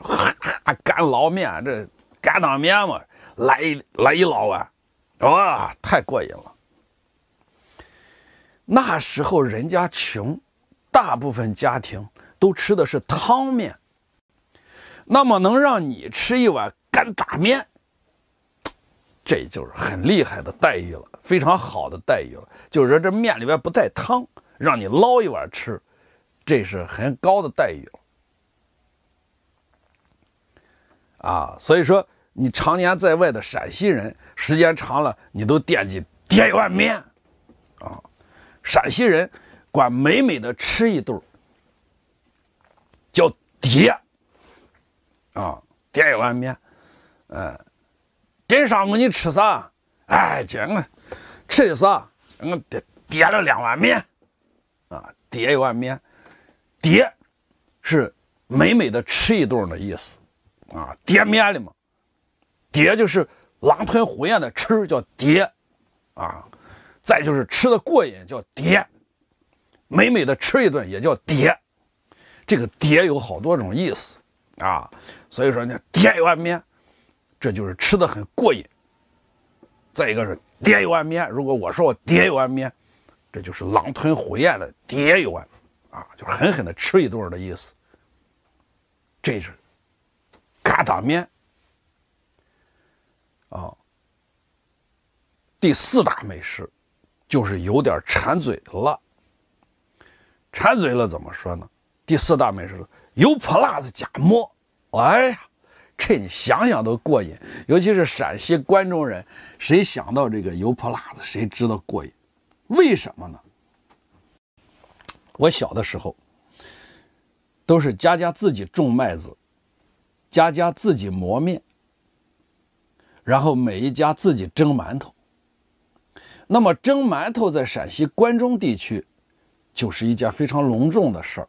(laughs) 干捞面这。干打面嘛，来一来一老碗，哇，太过瘾了。那时候人家穷，大部分家庭都吃的是汤面。那么能让你吃一碗干炸面，这就是很厉害的待遇了，非常好的待遇了。就是说这面里边不带汤，让你捞一碗吃，这是很高的待遇了。啊，所以说你常年在外的陕西人，时间长了，你都惦记叠一碗面，啊，陕西人管美美的吃一顿叫叠，啊，叠一碗面，嗯，今晌午你吃啥？哎，姐个吃的啥？我叠叠了两碗面，啊，叠一碗面，叠是美美的吃一顿的意思。啊，叠面的嘛？叠就是狼吞虎咽的吃，叫叠啊。再就是吃的过瘾，叫叠。美美的吃一顿也叫叠。这个叠有好多种意思啊，所以说呢，叠一碗面，这就是吃的很过瘾。再一个是叠一碗面，如果我说我叠一碗面，这就是狼吞虎咽的叠一碗啊，就狠狠的吃一顿的意思。这是。疙瘩面，啊，第四大美食，就是有点馋嘴了。馋嘴了怎么说呢？第四大美食，油泼辣子夹馍。哎呀，趁想想都过瘾。尤其是陕西关中人，谁想到这个油泼辣子，谁知道过瘾？为什么呢？我小的时候，都是家家自己种麦子。家家自己磨面，然后每一家自己蒸馒头。那么蒸馒头在陕西关中地区，就是一件非常隆重的事儿，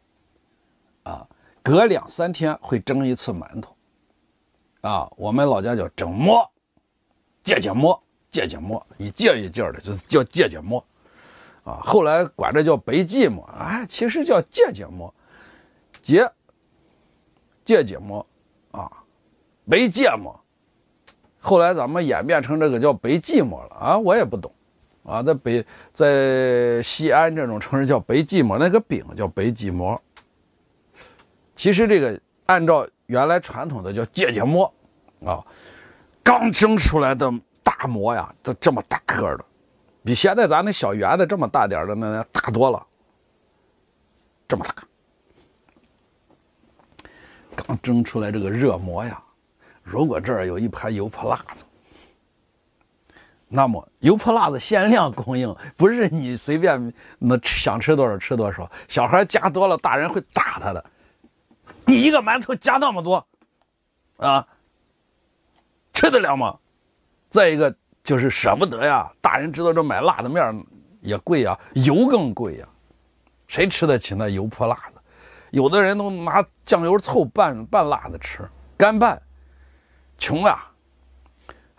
啊，隔两三天会蒸一次馒头，啊，我们老家叫蒸馍，借借馍，借借馍，一件一件的，就是叫借借馍，啊，后来管这叫白吉馍，啊，其实叫借借馍，借借节馍。白芥末。后来咱们演变成这个叫白寂寞了啊！我也不懂啊，在北在西安这种城市叫白寂寞，那个饼叫白剂馍。其实这个按照原来传统的叫芥芥馍啊，刚蒸出来的大馍呀，都这么大个的，比现在咱那小圆的这么大点的那那大多了，这么大，刚蒸出来这个热馍呀。如果这儿有一盘油泼辣子，那么油泼辣子限量供应，不是你随便能吃，想吃多少吃多少。小孩加多了，大人会打他的。你一个馒头加那么多，啊，吃得了吗？再一个就是舍不得呀，大人知道这买辣子面也贵呀，油更贵呀，谁吃得起那油泼辣子？有的人都拿酱油凑拌拌辣子吃，干拌。穷啊，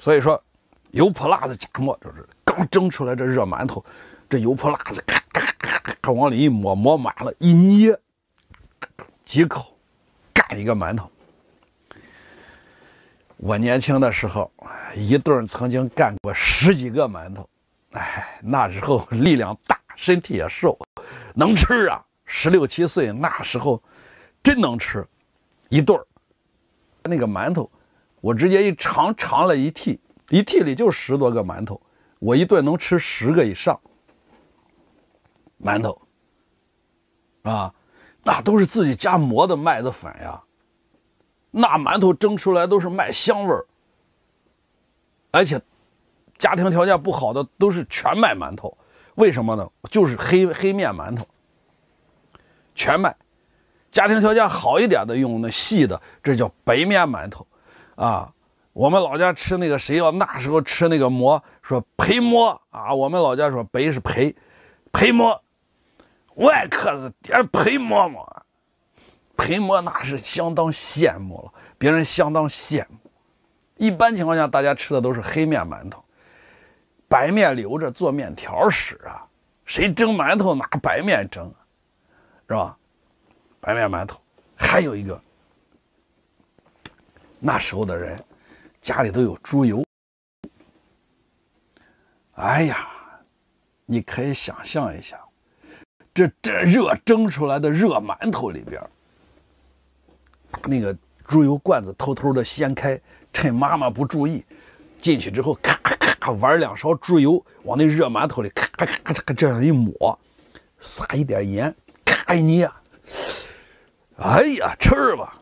所以说油泼辣子夹馍就是刚蒸出来这热馒头，这油泼辣子咔咔咔咔往里一抹，抹满了，一捏，几口干一个馒头。我年轻的时候，一顿曾经干过十几个馒头，哎，那时候力量大，身体也瘦，能吃啊。十六七岁那时候，真能吃，一顿那个馒头。我直接一尝，尝了一屉，一屉里就十多个馒头，我一顿能吃十个以上。馒头，啊，那都是自己家磨的麦子粉呀，那馒头蒸出来都是麦香味儿。而且，家庭条件不好的都是全麦馒头，为什么呢？就是黑黑面馒头，全麦。家庭条件好一点的用那细的，这叫白面馒头。啊，我们老家吃那个谁要那时候吃那个馍，说培馍啊，我们老家说白是胚，胚馍，外爱子是点胚馍馍，胚馍那是相当羡慕了，别人相当羡慕。一般情况下，大家吃的都是黑面馒头，白面留着做面条使啊，谁蒸馒头拿白面蒸，是吧？白面馒头，还有一个。那时候的人家里都有猪油，哎呀，你可以想象一下，这这热蒸出来的热馒头里边，那个猪油罐子偷偷的掀开，趁妈妈不注意进去之后，咔咔咔玩两勺猪油往那热馒头里咔咔咔这样一抹，撒一点盐，咔一捏，哎呀，吃吧。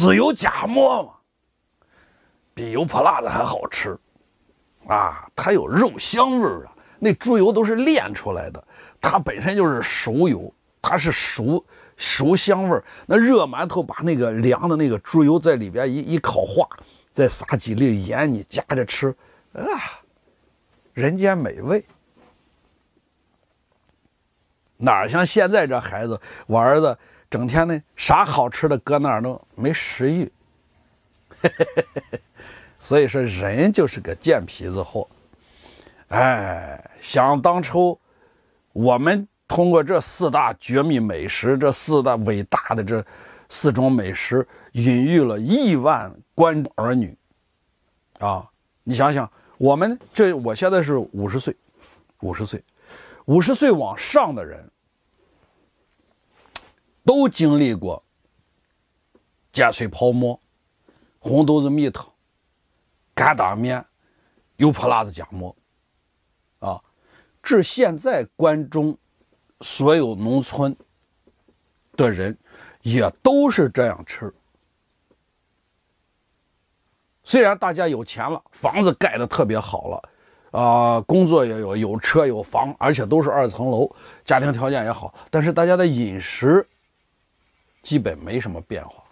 只有假馍嘛，比油泼辣子还好吃，啊，它有肉香味儿啊。那猪油都是炼出来的，它本身就是熟油，它是熟熟香味儿。那热馒头把那个凉的那个猪油在里边一一烤化，再撒几粒盐，你夹着吃，啊，人间美味。哪像现在这孩子，我儿子。整天呢，啥好吃的搁那儿弄，没食欲。(laughs) 所以说，人就是个贱皮子货。哎，想当初，我们通过这四大绝密美食，这四大伟大的这四种美食，孕育了亿万关儿女。啊，你想想，我们这我现在是五十岁，五十岁，五十岁往上的人。都经历过碱水泡馍、红豆子蜜糖、疙担面、油泼辣子夹馍，啊，至现在关中所有农村的人也都是这样吃。虽然大家有钱了，房子盖的特别好了，啊，工作也有，有车有房，而且都是二层楼，家庭条件也好，但是大家的饮食。基本没什么变化。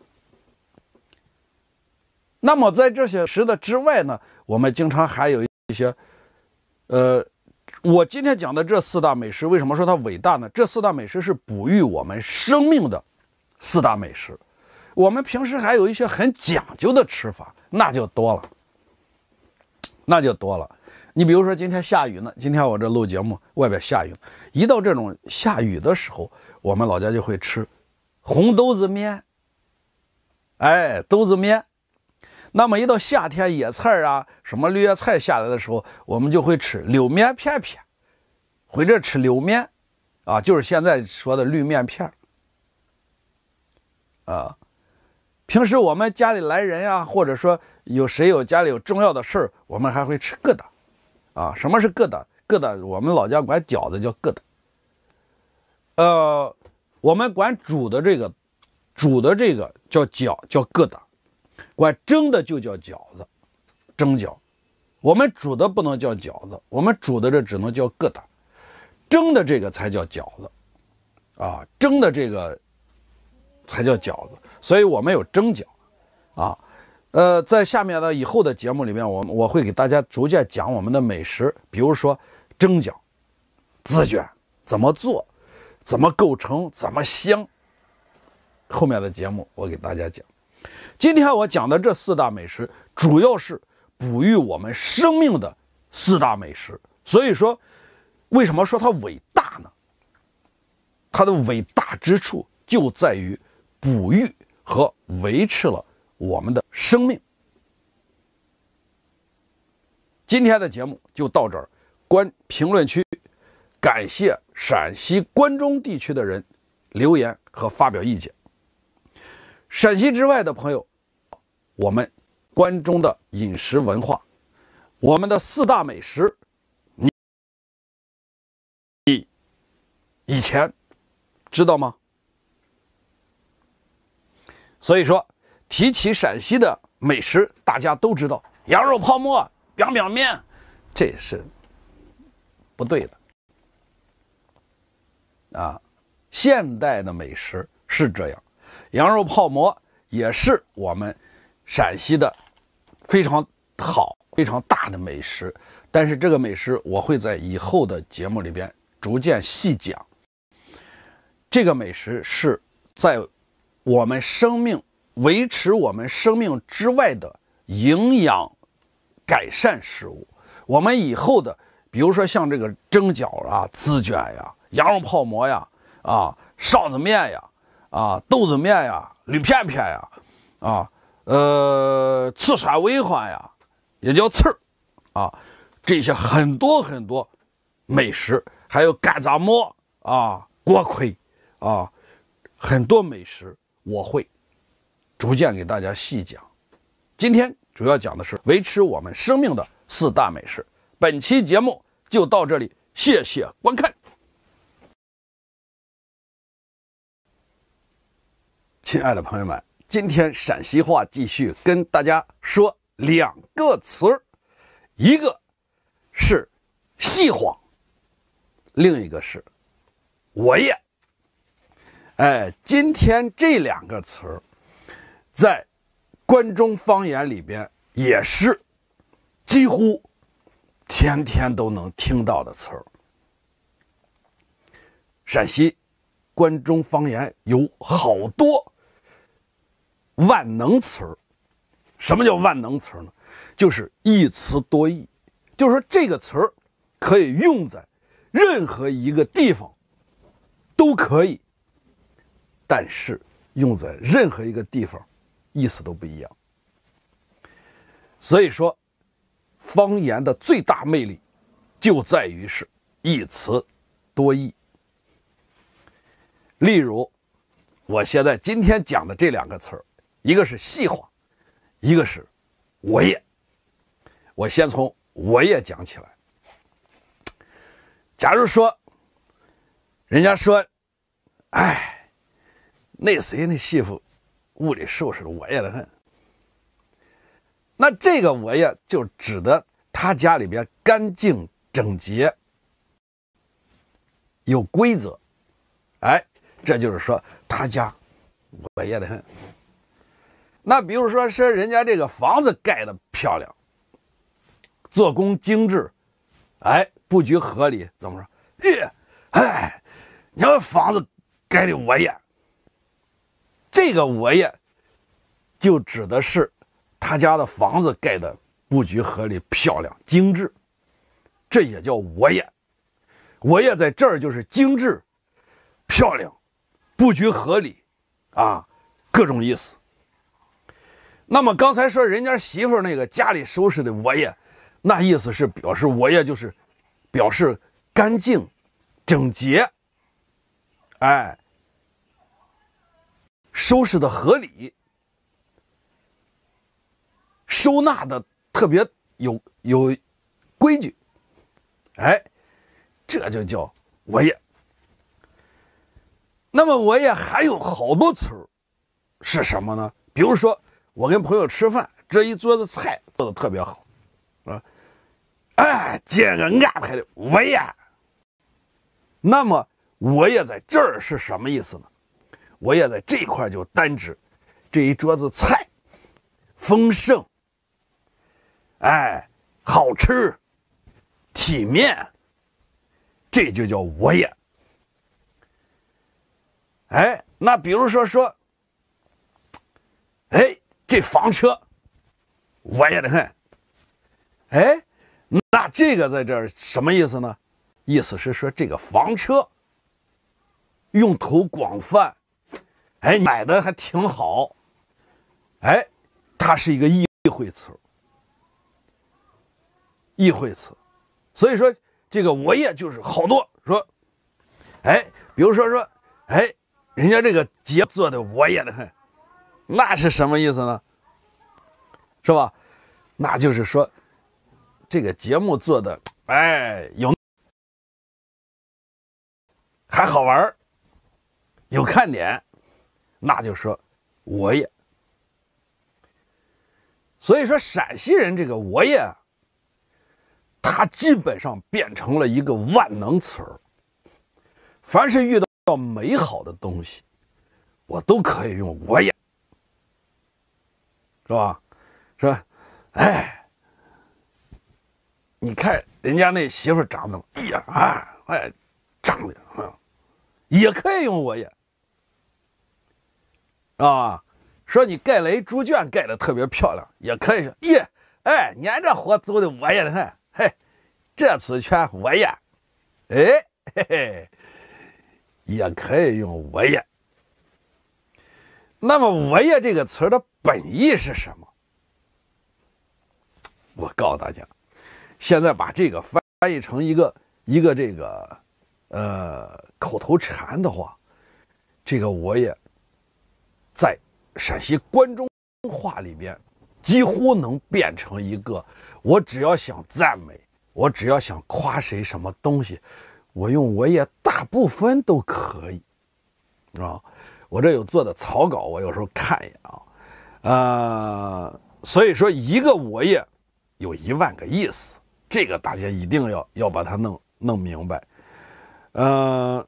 那么在这些食的之外呢，我们经常还有一些，呃，我今天讲的这四大美食，为什么说它伟大呢？这四大美食是哺育我们生命的四大美食。我们平时还有一些很讲究的吃法，那就多了，那就多了。你比如说今天下雨呢，今天我这录节目，外边下雨。一到这种下雨的时候，我们老家就会吃。红豆子面，哎，豆子面。那么一到夏天，野菜啊，什么绿叶菜下来的时候，我们就会吃溜面片片，或者吃溜面，啊，就是现在说的绿面片啊，平时我们家里来人呀，或者说有谁有家里有重要的事儿，我们还会吃疙瘩，啊，什么是疙瘩？疙瘩，我们老家管饺子叫疙瘩，呃。我们管煮的这个，煮的这个叫饺，叫疙瘩；管蒸的就叫饺子，蒸饺。我们煮的不能叫饺子，我们煮的这只能叫疙瘩，蒸的这个才叫饺子，啊，蒸的这个才叫饺子。所以我们有蒸饺，啊，呃，在下面的以后的节目里面，我我会给大家逐渐讲我们的美食，比如说蒸饺，自卷怎么做。怎么构成？怎么香？后面的节目我给大家讲。今天我讲的这四大美食，主要是哺育我们生命的四大美食。所以说，为什么说它伟大呢？它的伟大之处就在于哺育和维持了我们的生命。今天的节目就到这儿，关评论区。感谢陕西关中地区的人留言和发表意见。陕西之外的朋友，我们关中的饮食文化，我们的四大美食，你以前知道吗？所以说，提起陕西的美食，大家都知道羊肉泡馍、凉面，这是不对的。啊，现代的美食是这样，羊肉泡馍也是我们陕西的非常好、非常大的美食。但是这个美食我会在以后的节目里边逐渐细讲。这个美食是在我们生命维持我们生命之外的营养改善食物。我们以后的，比如说像这个蒸饺啊、滋卷呀。羊肉泡馍呀，啊，臊子面呀，啊，豆子面呀，驴片片呀，啊，呃，刺杀威环呀，也叫刺儿，啊，这些很多很多美食，还有干杂馍啊，锅盔啊，很多美食我会逐渐给大家细讲。今天主要讲的是维持我们生命的四大美食。本期节目就到这里，谢谢观看。亲爱的朋友们，今天陕西话继续跟大家说两个词儿，一个是“戏惶”，另一个是“我也”。哎，今天这两个词儿在关中方言里边也是几乎天天都能听到的词儿。陕西关中方言有好多。万能词儿，什么叫万能词儿呢？就是一词多义，就是说这个词儿可以用在任何一个地方，都可以，但是用在任何一个地方，意思都不一样。所以说，方言的最大魅力，就在于是一词多义。例如，我现在今天讲的这两个词儿。一个是细化，一个是我业。我先从我业讲起来。假如说，人家说，哎，那谁那媳妇屋里收拾的我也的很，那这个我也就指的他家里边干净整洁，有规则。哎，这就是说他家我也的很。那比如说说人家这个房子盖的漂亮，做工精致，哎，布局合理，怎么说？耶，哎，你要房子盖的我也，这个我也，就指的是他家的房子盖的布局合理、漂亮、精致，这也叫我也。我也在这儿就是精致、漂亮、布局合理啊，各种意思。那么刚才说人家媳妇那个家里收拾的我也，那意思是表示我也就是，表示干净，整洁。哎，收拾的合理，收纳的特别有有规矩，哎，这就叫我也。那么我也还有好多词儿是什么呢？比如说。我跟朋友吃饭，这一桌子菜做的特别好，啊，哎，今儿安排的我也。那么我也在这儿是什么意思呢？我也在这块就单指这一桌子菜丰盛，哎，好吃，体面，这就叫我也。哎，那比如说说，哎。这房车，我也的很。哎，那这个在这儿什么意思呢？意思是说这个房车用途广泛，哎，买的还挺好。哎，它是一个意会词，意会词。所以说这个我也就是好多说，哎，比如说说，哎，人家这个杰做的我也的很。那是什么意思呢？是吧？那就是说，这个节目做的，哎，有还好玩，有看点，那就说我也。所以说，陕西人这个“我也”，它基本上变成了一个万能词儿。凡是遇到美好的东西，我都可以用“我也”。是吧？是吧？哎，你看人家那媳妇长得，哎呀啊，哎，长得哈，也可以用“我也”是吧？说你盖了一猪圈，盖的特别漂亮，也可以说：“咦，哎，你这活做的我也的很，嘿，这次全我也，哎嘿嘿，也可以用‘我也’。那么‘我也’这个词的。”本意是什么？我告诉大家，现在把这个翻译成一个一个这个呃口头禅的话，这个我也在陕西关中话里边几乎能变成一个。我只要想赞美，我只要想夸谁什么东西，我用我也大部分都可以啊。我这有做的草稿，我有时候看一眼啊。呃，所以说一个“我也”有一万个意思，这个大家一定要要把它弄弄明白。呃，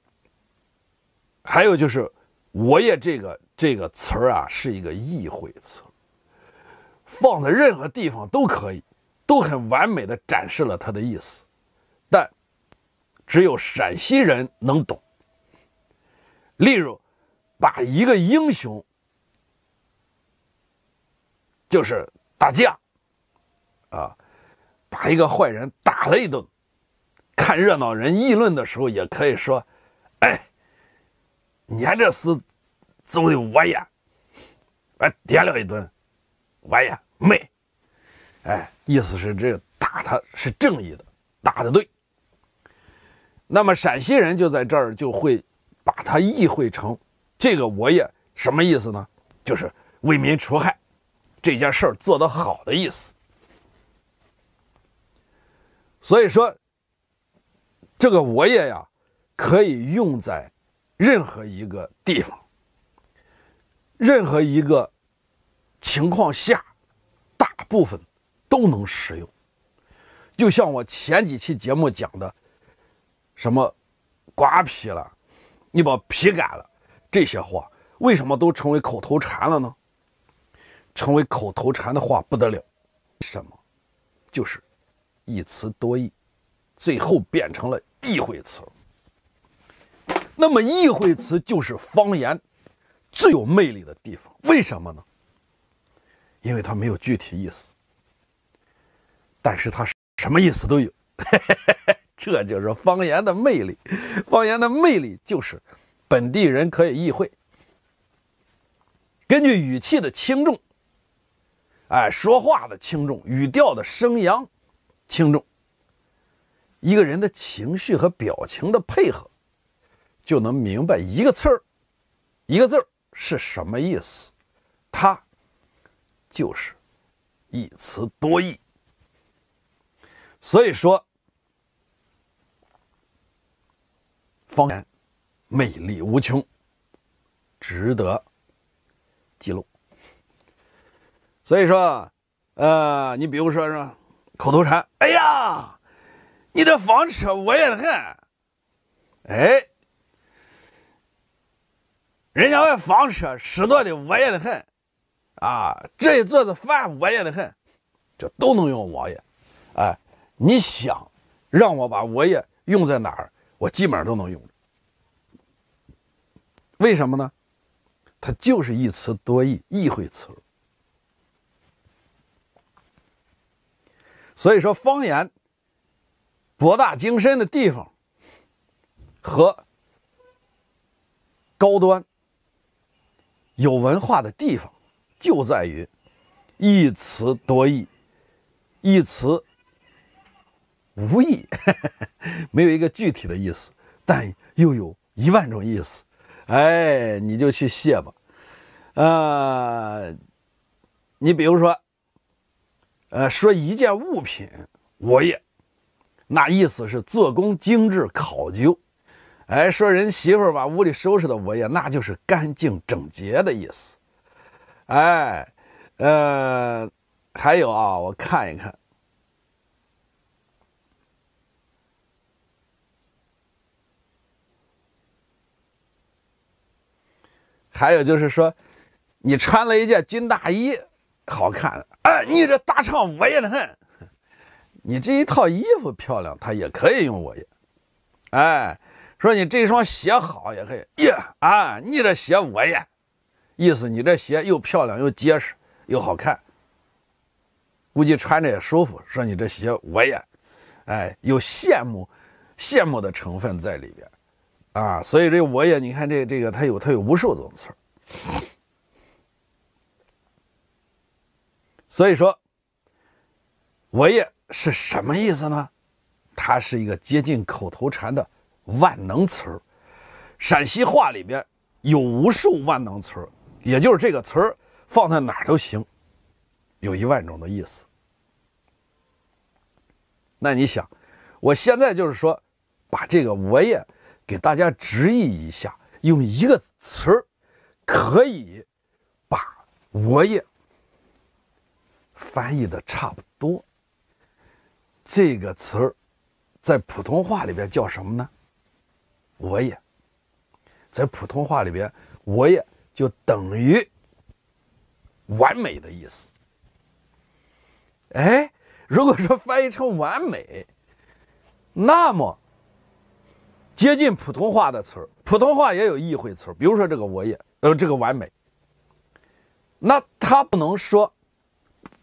还有就是“我也”这个这个词儿啊，是一个意会词，放在任何地方都可以，都很完美的展示了他的意思，但只有陕西人能懂。例如，把一个英雄。就是打架，啊，把一个坏人打了一顿。看热闹人议论的时候，也可以说：“哎，你这厮，做的我也，我点了一顿，我也没。”哎，意思是这打他是正义的，打的对。那么陕西人就在这儿就会把它意会成这个“我也”什么意思呢？就是为民除害。这件事儿做得好的意思，所以说，这个我也呀，可以用在任何一个地方，任何一个情况下，大部分都能使用。就像我前几期节目讲的，什么瓜皮了，你把皮擀了，这些话为什么都成为口头禅了呢？成为口头禅的话不得了，什么？就是一词多义，最后变成了意会词。那么意会词就是方言最有魅力的地方。为什么呢？因为它没有具体意思，但是它什么意思都有。(laughs) 这就是方言的魅力。方言的魅力就是本地人可以意会，根据语气的轻重。哎，说话的轻重、语调的升扬、轻重，一个人的情绪和表情的配合，就能明白一个词儿、一个字儿是什么意思。它就是一词多义。所以说，方言魅力无穷，值得记录。所以说，呃，你比如说说口头禅，哎呀，你这房车我也的很，哎，人家那房车拾掇的我也的很，啊，这一桌子饭我也的很，这都能用我也，哎，你想让我把我也用在哪儿，我基本上都能用。为什么呢？它就是一词多义，意会词。所以说，方言博大精深的地方和高端有文化的地方，就在于一词多义，一词无义，(laughs) 没有一个具体的意思，但又有一万种意思。哎，你就去谢吧。呃，你比如说。呃，说一件物品“我也，那意思是做工精致考究。哎，说人媳妇把屋里收拾的“我也，那就是干净整洁的意思。哎，呃，还有啊，我看一看。还有就是说，你穿了一件军大衣。好看的，哎，你这大唱我也的很，你这一套衣服漂亮，他也可以用我也，哎，说你这双鞋好，也可以，呀，啊，你这鞋我也，意思你这鞋又漂亮又结实又好看，估计穿着也舒服。说你这鞋我也，哎，有羡慕羡慕的成分在里边，啊，所以这我也，你看这这个它有它有无数种词儿。所以说“我也”是什么意思呢？它是一个接近口头禅的万能词儿。陕西话里边有无数万能词儿，也就是这个词儿放在哪儿都行，有一万种的意思。那你想，我现在就是说把这个“我也”给大家直译一下，用一个词儿可以把“我也”。翻译的差不多，这个词儿在普通话里边叫什么呢？我也在普通话里边，我也就等于完美的意思。哎，如果说翻译成完美，那么接近普通话的词儿，普通话也有意会词儿，比如说这个我也，呃，这个完美，那他不能说。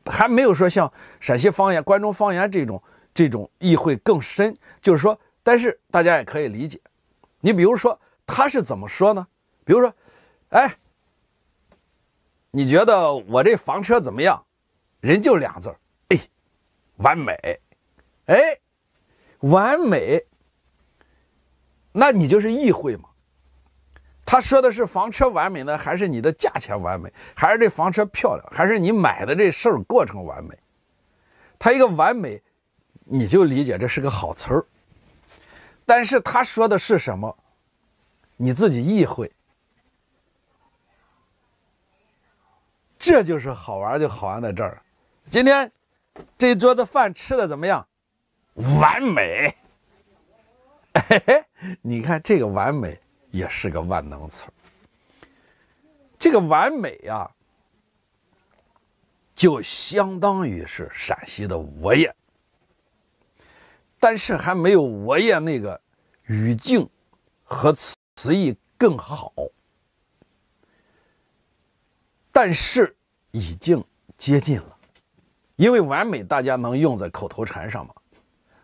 还没有说像陕西方言、关中方言这种这种意会更深，就是说，但是大家也可以理解。你比如说他是怎么说呢？比如说，哎，你觉得我这房车怎么样？人就俩字儿，哎，完美，哎，完美，那你就是意会嘛。他说的是房车完美呢，还是你的价钱完美，还是这房车漂亮，还是你买的这事儿过程完美？他一个完美，你就理解这是个好词儿。但是他说的是什么，你自己意会。这就是好玩，就好玩在这儿。今天这桌子饭吃的怎么样？完美。(laughs) 嘿嘿，你看这个完美。也是个万能词，这个完美呀，就相当于是陕西的“我也”，但是还没有“我也”那个语境和词义更好，但是已经接近了，因为完美大家能用在口头禅上嘛？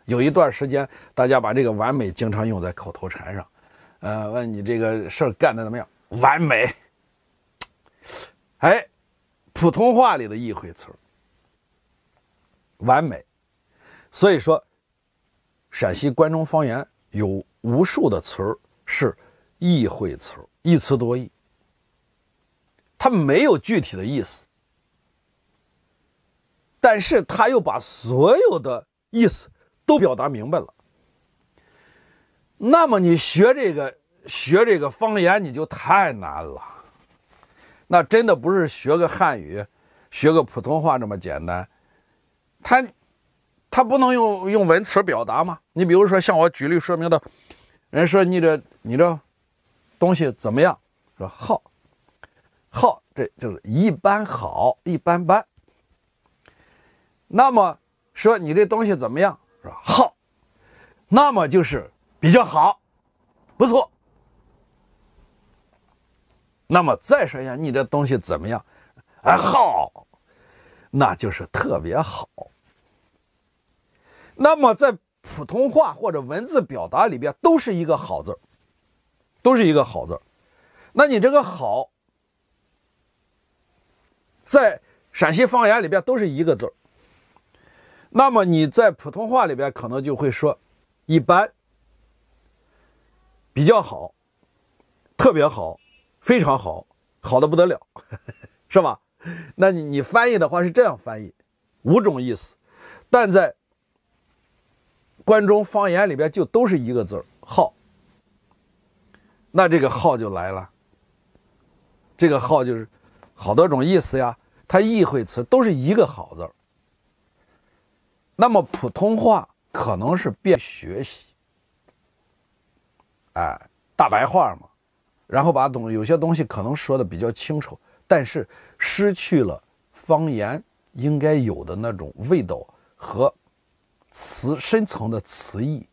有一段时间，大家把这个完美经常用在口头禅上。呃，问你这个事儿干的怎么样？完美。哎，普通话里的一回词儿，完美。所以说，陕西关中方言有无数的词儿是意会词儿，一词多义。它没有具体的意思，但是它又把所有的意思都表达明白了。那么你学这个学这个方言你就太难了，那真的不是学个汉语，学个普通话这么简单，他他不能用用文词表达吗？你比如说像我举例说明的，人说你这你这东西怎么样？说好，好，这就是一般好，一般般。那么说你这东西怎么样？说好，那么就是。比较好，不错。那么再说一下你这东西怎么样？哎，好，那就是特别好。那么在普通话或者文字表达里边都是一个好字都是一个好字那你这个好，在陕西方言里边都是一个字那么你在普通话里边可能就会说一般。比较好，特别好，非常好，好的不得了，(laughs) 是吧？那你你翻译的话是这样翻译，五种意思，但在关中方言里边就都是一个字儿“好”。那这个“好”就来了，这个“好”就是好多种意思呀，它意会词都是一个“好”字儿。那么普通话可能是变学习。哎，大白话嘛，然后把东有些东西可能说的比较清楚，但是失去了方言应该有的那种味道和词深层的词义。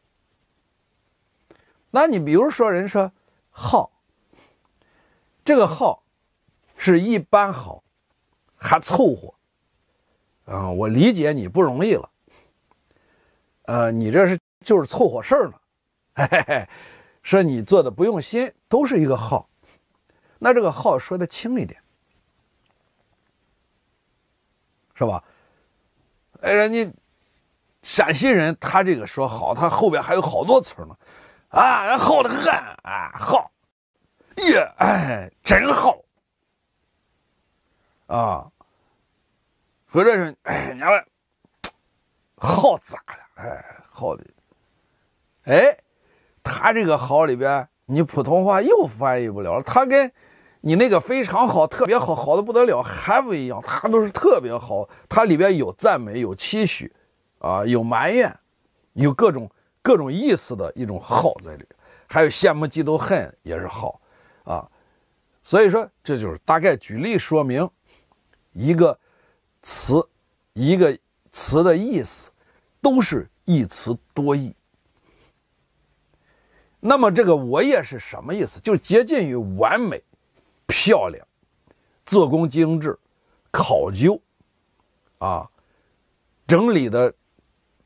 那你比如说，人说好，这个好是一般好，还凑合。嗯，我理解你不容易了。呃，你这是就是凑合事儿呢。嘿嘿嘿。说你做的不用心，都是一个好。那这个好说的轻一点，是吧？哎，人家陕西人，他这个说好，他后边还有好多词呢，啊，好的很啊，好，耶，哎，真好，啊，或者是哎娘们，好 (tsk) 咋了？哎，好的，哎。他这个好里边，你普通话又翻译不了。他跟你那个非常好、特别好、好的不得了还不一样，它都是特别好。它里边有赞美，有期许，啊，有埋怨，有各种各种意思的一种好在里边，还有羡慕、嫉妒、恨也是好，啊。所以说，这就是大概举例说明一个词，一个词的意思，都是一词多义。那么这个“我也”是什么意思？就接近于完美、漂亮、做工精致、考究啊，整理的、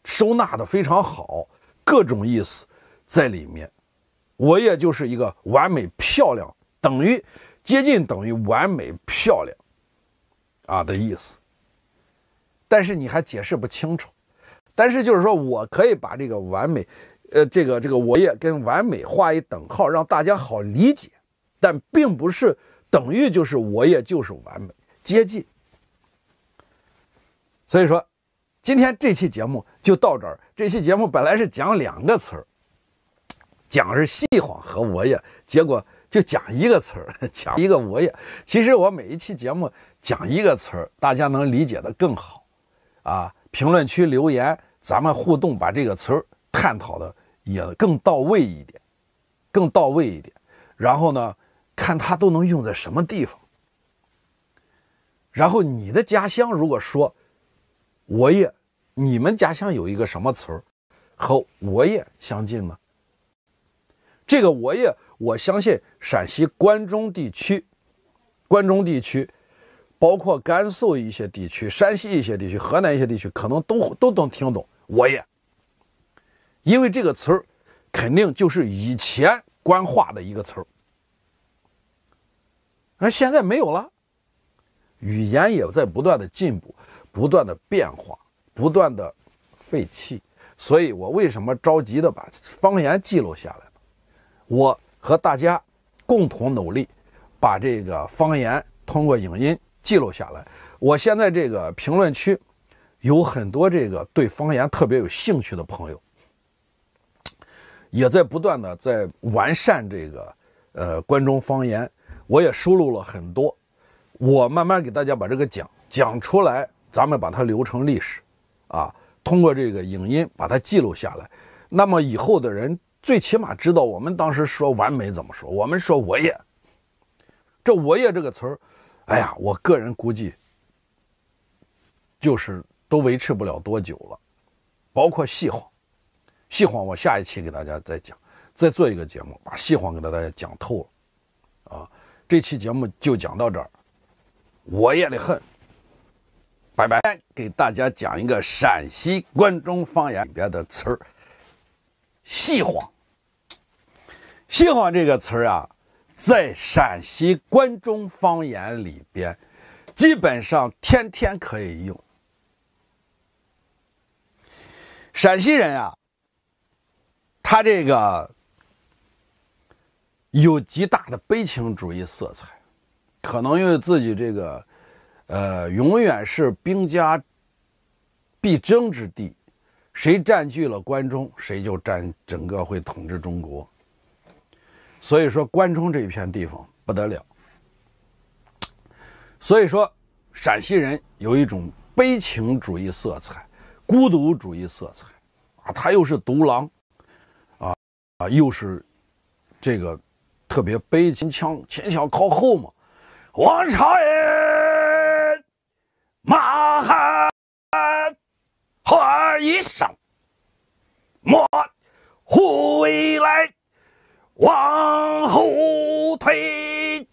收纳的非常好，各种意思在里面。我也就是一个完美漂亮，等于接近等于完美漂亮啊的意思。但是你还解释不清楚。但是就是说我可以把这个完美。呃，这个这个，我也跟完美画一等号，让大家好理解，但并不是等于就是我也就是完美接近。所以说，今天这期节目就到这儿。这期节目本来是讲两个词儿，讲是细黄和我也，结果就讲一个词儿，(laughs) 讲一个我也。其实我每一期节目讲一个词儿，大家能理解的更好。啊，评论区留言，咱们互动，把这个词儿探讨的。也更到位一点，更到位一点，然后呢，看它都能用在什么地方。然后你的家乡如果说“我也”，你们家乡有一个什么词儿和“我也”相近呢？这个“我也”，我相信陕西关中地区、关中地区，包括甘肃一些地区、山西一些地区、河南一些地区，可能都都能听懂“我也”。因为这个词儿，肯定就是以前官话的一个词儿，那现在没有了。语言也在不断的进步，不断的变化，不断的废弃。所以我为什么着急的把方言记录下来？我和大家共同努力，把这个方言通过影音记录下来。我现在这个评论区，有很多这个对方言特别有兴趣的朋友。也在不断的在完善这个，呃，关中方言，我也收录了很多，我慢慢给大家把这个讲讲出来，咱们把它留成历史，啊，通过这个影音把它记录下来，那么以后的人最起码知道我们当时说完美怎么说，我们说我也，这我也这个词儿，哎呀，我个人估计就是都维持不了多久了，包括戏号。戏黄我下一期给大家再讲，再做一个节目，把戏黄给大家讲透了啊！这期节目就讲到这儿，我也得很，拜拜。给大家讲一个陕西关中方言里边的词儿，戏谎。戏谎这个词儿啊，在陕西关中方言里边，基本上天天可以用。陕西人啊。他这个有极大的悲情主义色彩，可能因为自己这个，呃，永远是兵家必争之地，谁占据了关中，谁就占整个会统治中国。所以说关中这一片地方不得了。所以说陕西人有一种悲情主义色彩、孤独主义色彩啊，他又是独狼。又是这个特别悲，秦腔前小靠后嘛。王朝人马汉喝一声，莫回来往后退。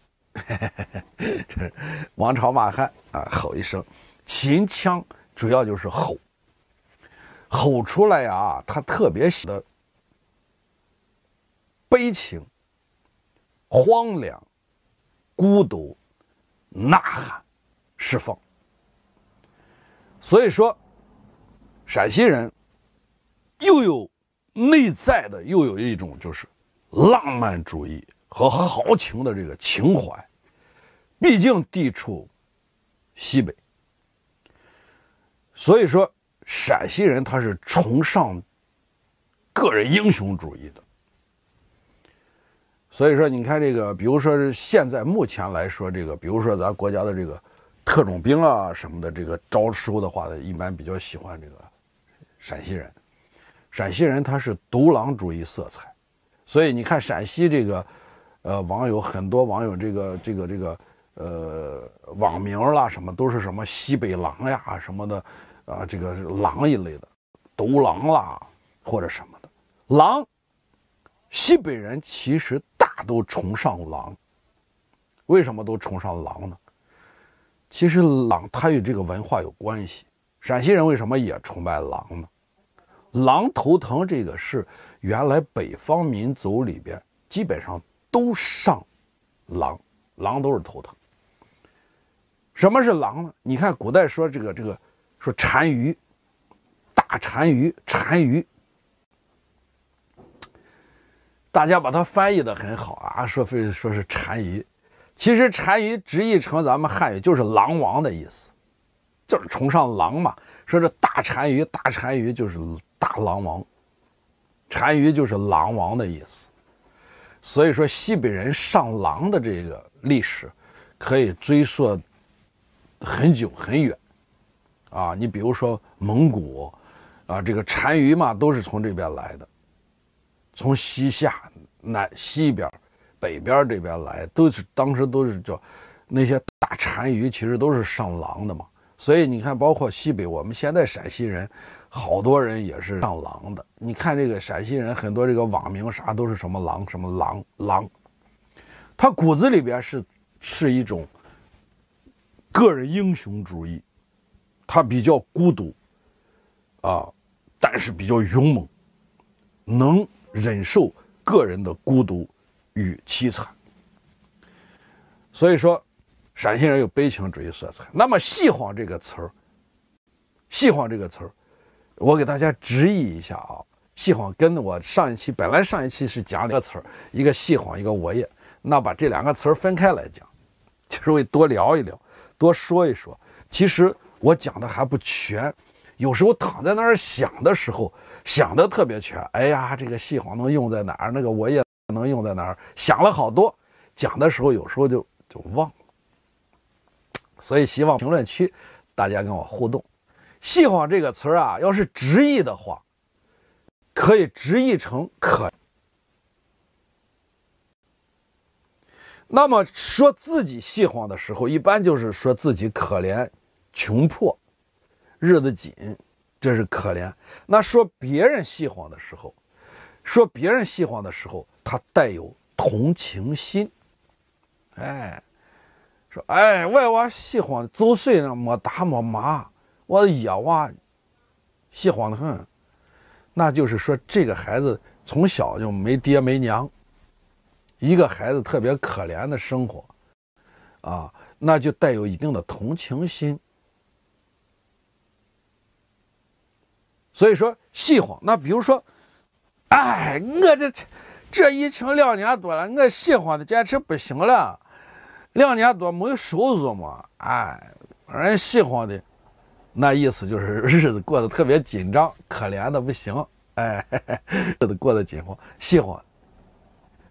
(laughs) 这王朝马汉啊，吼一声，秦腔主要就是吼，吼出来啊，他特别喜的。悲情、荒凉、孤独、呐喊、释放。所以说，陕西人又有内在的，又有一种就是浪漫主义和豪情的这个情怀。毕竟地处西北，所以说陕西人他是崇尚个人英雄主义的。所以说，你看这个，比如说是现在目前来说，这个，比如说咱国家的这个特种兵啊什么的，这个招收的话呢，一般比较喜欢这个陕西人。陕西人他是独狼主义色彩，所以你看陕西这个，呃，网友很多网友这个这个这个，呃，网名啦什么都是什么西北狼呀什么的啊，这个狼一类的，独狼啦或者什么的狼，西北人其实。都崇尚狼，为什么都崇尚狼呢？其实狼它与这个文化有关系。陕西人为什么也崇拜狼呢？狼头疼这个是原来北方民族里边基本上都上狼，狼都是头疼。什么是狼呢？你看古代说这个这个说单于，大单于，单于。大家把它翻译的很好啊，说非说是单于，其实单于直译成咱们汉语就是狼王的意思，就是崇尚狼嘛。说这大单于，大单于就是大狼王，单于就是狼王的意思。所以说，西北人上狼的这个历史可以追溯很久很远啊。你比如说蒙古啊，这个单于嘛，都是从这边来的。从西夏、南西边、北边这边来，都是当时都是叫那些大单于，其实都是上狼的嘛。所以你看，包括西北，我们现在陕西人好多人也是上狼的。你看这个陕西人，很多这个网名啥都是什么狼，什么狼狼，他骨子里边是是一种个人英雄主义，他比较孤独啊，但是比较勇猛，能。忍受个人的孤独与凄惨，所以说，陕西人有悲情主义色彩。那么“戏谎”这个词儿，“恓惶”这个词儿，我给大家直译一下啊，“戏谎”跟我上一期本来上一期是讲两个词儿，一个“戏谎”，一个“我也”，那把这两个词儿分开来讲，就是为多聊一聊，多说一说。其实我讲的还不全，有时候躺在那儿想的时候。想的特别全，哎呀，这个戏谎能用在哪儿？那个我也能用在哪儿？想了好多，讲的时候有时候就就忘了。所以希望评论区大家跟我互动。戏谎这个词儿啊，要是直译的话，可以直译成“可”。那么说自己戏谎的时候，一般就是说自己可怜、穷迫、日子紧。这是可怜。那说别人戏惶的时候，说别人戏惶的时候，他带有同情心。哎，说哎，外娃戏惶，周岁呢，没打没骂，我野娃，戏惶的很。那就是说，这个孩子从小就没爹没娘，一个孩子特别可怜的生活啊，那就带有一定的同情心。所以说，喜欢。那比如说，哎，我这这疫情两年多了，我喜欢的坚持不行了，两年多没有收入嘛，哎，人喜欢的，那意思就是 (laughs) 日子过得特别紧张，可怜的不行，哎，(laughs) 日子过得紧慌，恓惶。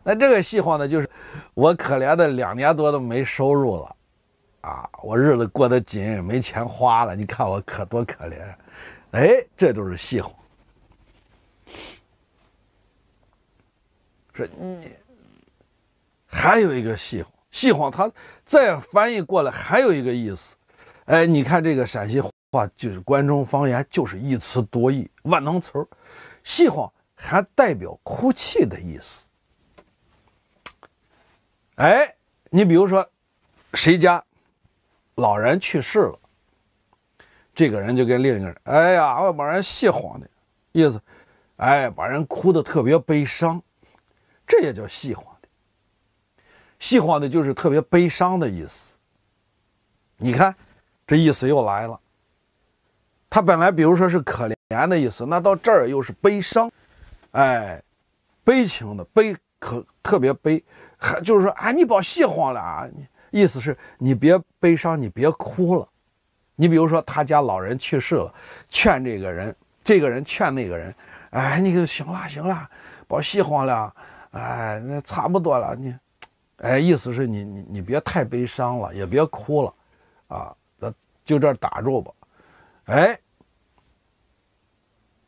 那这个喜欢呢，就是我可怜的两年多都没收入了，啊，我日子过得紧，没钱花了，你看我可多可怜。哎，这都是戏惶。说你还有一个戏惶，戏惶它再翻译过来还有一个意思。哎，你看这个陕西话就是关中方言，就是一词多义，万能词儿。戏惶还代表哭泣的意思。哎，你比如说，谁家老人去世了？这个人就跟另一个人，哎呀，我把人戏黄的意思，哎，把人哭的特别悲伤，这也叫戏黄的。戏黄的就是特别悲伤的意思。你看，这意思又来了。他本来比如说是可怜的意思，那到这儿又是悲伤，哎，悲情的悲，可特别悲，还就是说，哎，你别戏黄了啊，意思是你别悲伤，你别哭了。你比如说，他家老人去世了，劝这个人，这个人劝那个人，哎，你个行了行了，别喜欢了，哎，那差不多了，你，哎，意思是你你你别太悲伤了，也别哭了，啊，那就这打住吧，哎，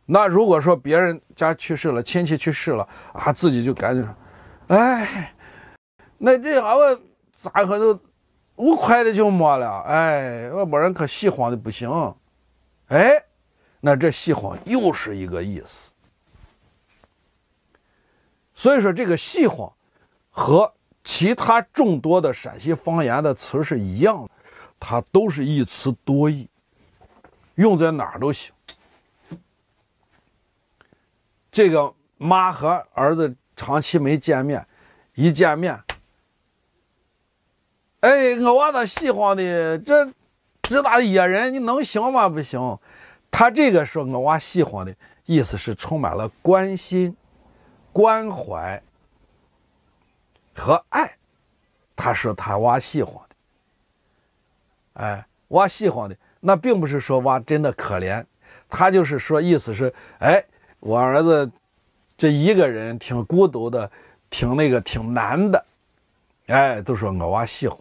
那如果说别人家去世了，亲戚去世了啊，自己就赶紧说，哎，那这啥子，咋可能？五块的就没了，哎，我把人可喜欢的不行，哎，那这喜欢又是一个意思。所以说，这个喜欢和其他众多的陕西方言的词是一样的，它都是一词多义，用在哪儿都行。这个妈和儿子长期没见面，一见面。哎，我娃他喜欢的这，这打野人你能行吗？不行。他这个说我娃喜欢的意思是充满了关心、关怀和爱。他说他娃喜欢的，哎，娃喜欢的那并不是说娃真的可怜，他就是说意思是，哎，我儿子这一个人挺孤独的，挺那个挺难的，哎，都说我娃喜欢。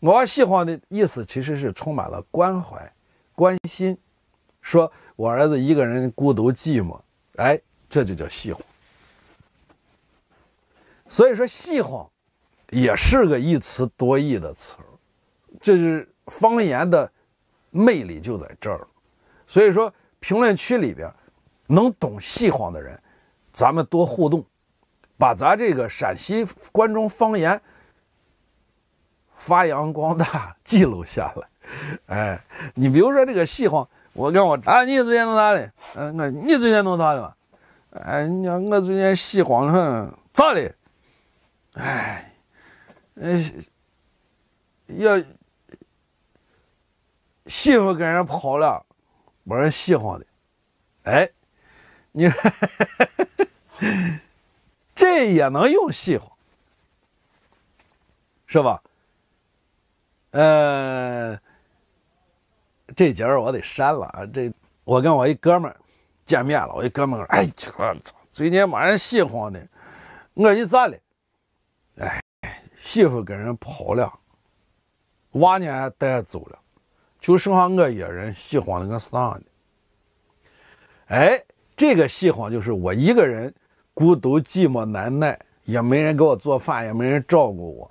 我喜欢的意思其实是充满了关怀、关心，说我儿子一个人孤独寂寞，哎，这就叫细黄。所以说，细黄也是个一词多义的词儿，这是方言的魅力就在这儿。所以说，评论区里边能懂细黄的人，咱们多互动，把咱这个陕西关中方言。发扬光大，记录下来。哎，你比如说这个戏欢，我跟我啊，你最近弄啥嘞？嗯，我你最近弄啥嘞嘛？哎，你讲我最近戏欢的很，咋嘞？哎，嗯，要媳妇跟人跑了，没人戏欢的。哎，你 (laughs) 这也能用戏欢。是吧？呃，这节儿我得删了啊！这我跟我一哥们儿见面了，我一哥们儿，哎，操！最近把人喜欢的，我一咋了？哎，媳妇跟人跑了，娃呢带走了，就剩下我一人喜欢的个啥的。哎，这个喜欢就是我一个人孤独寂寞难耐，也没人给我做饭，也没人照顾我。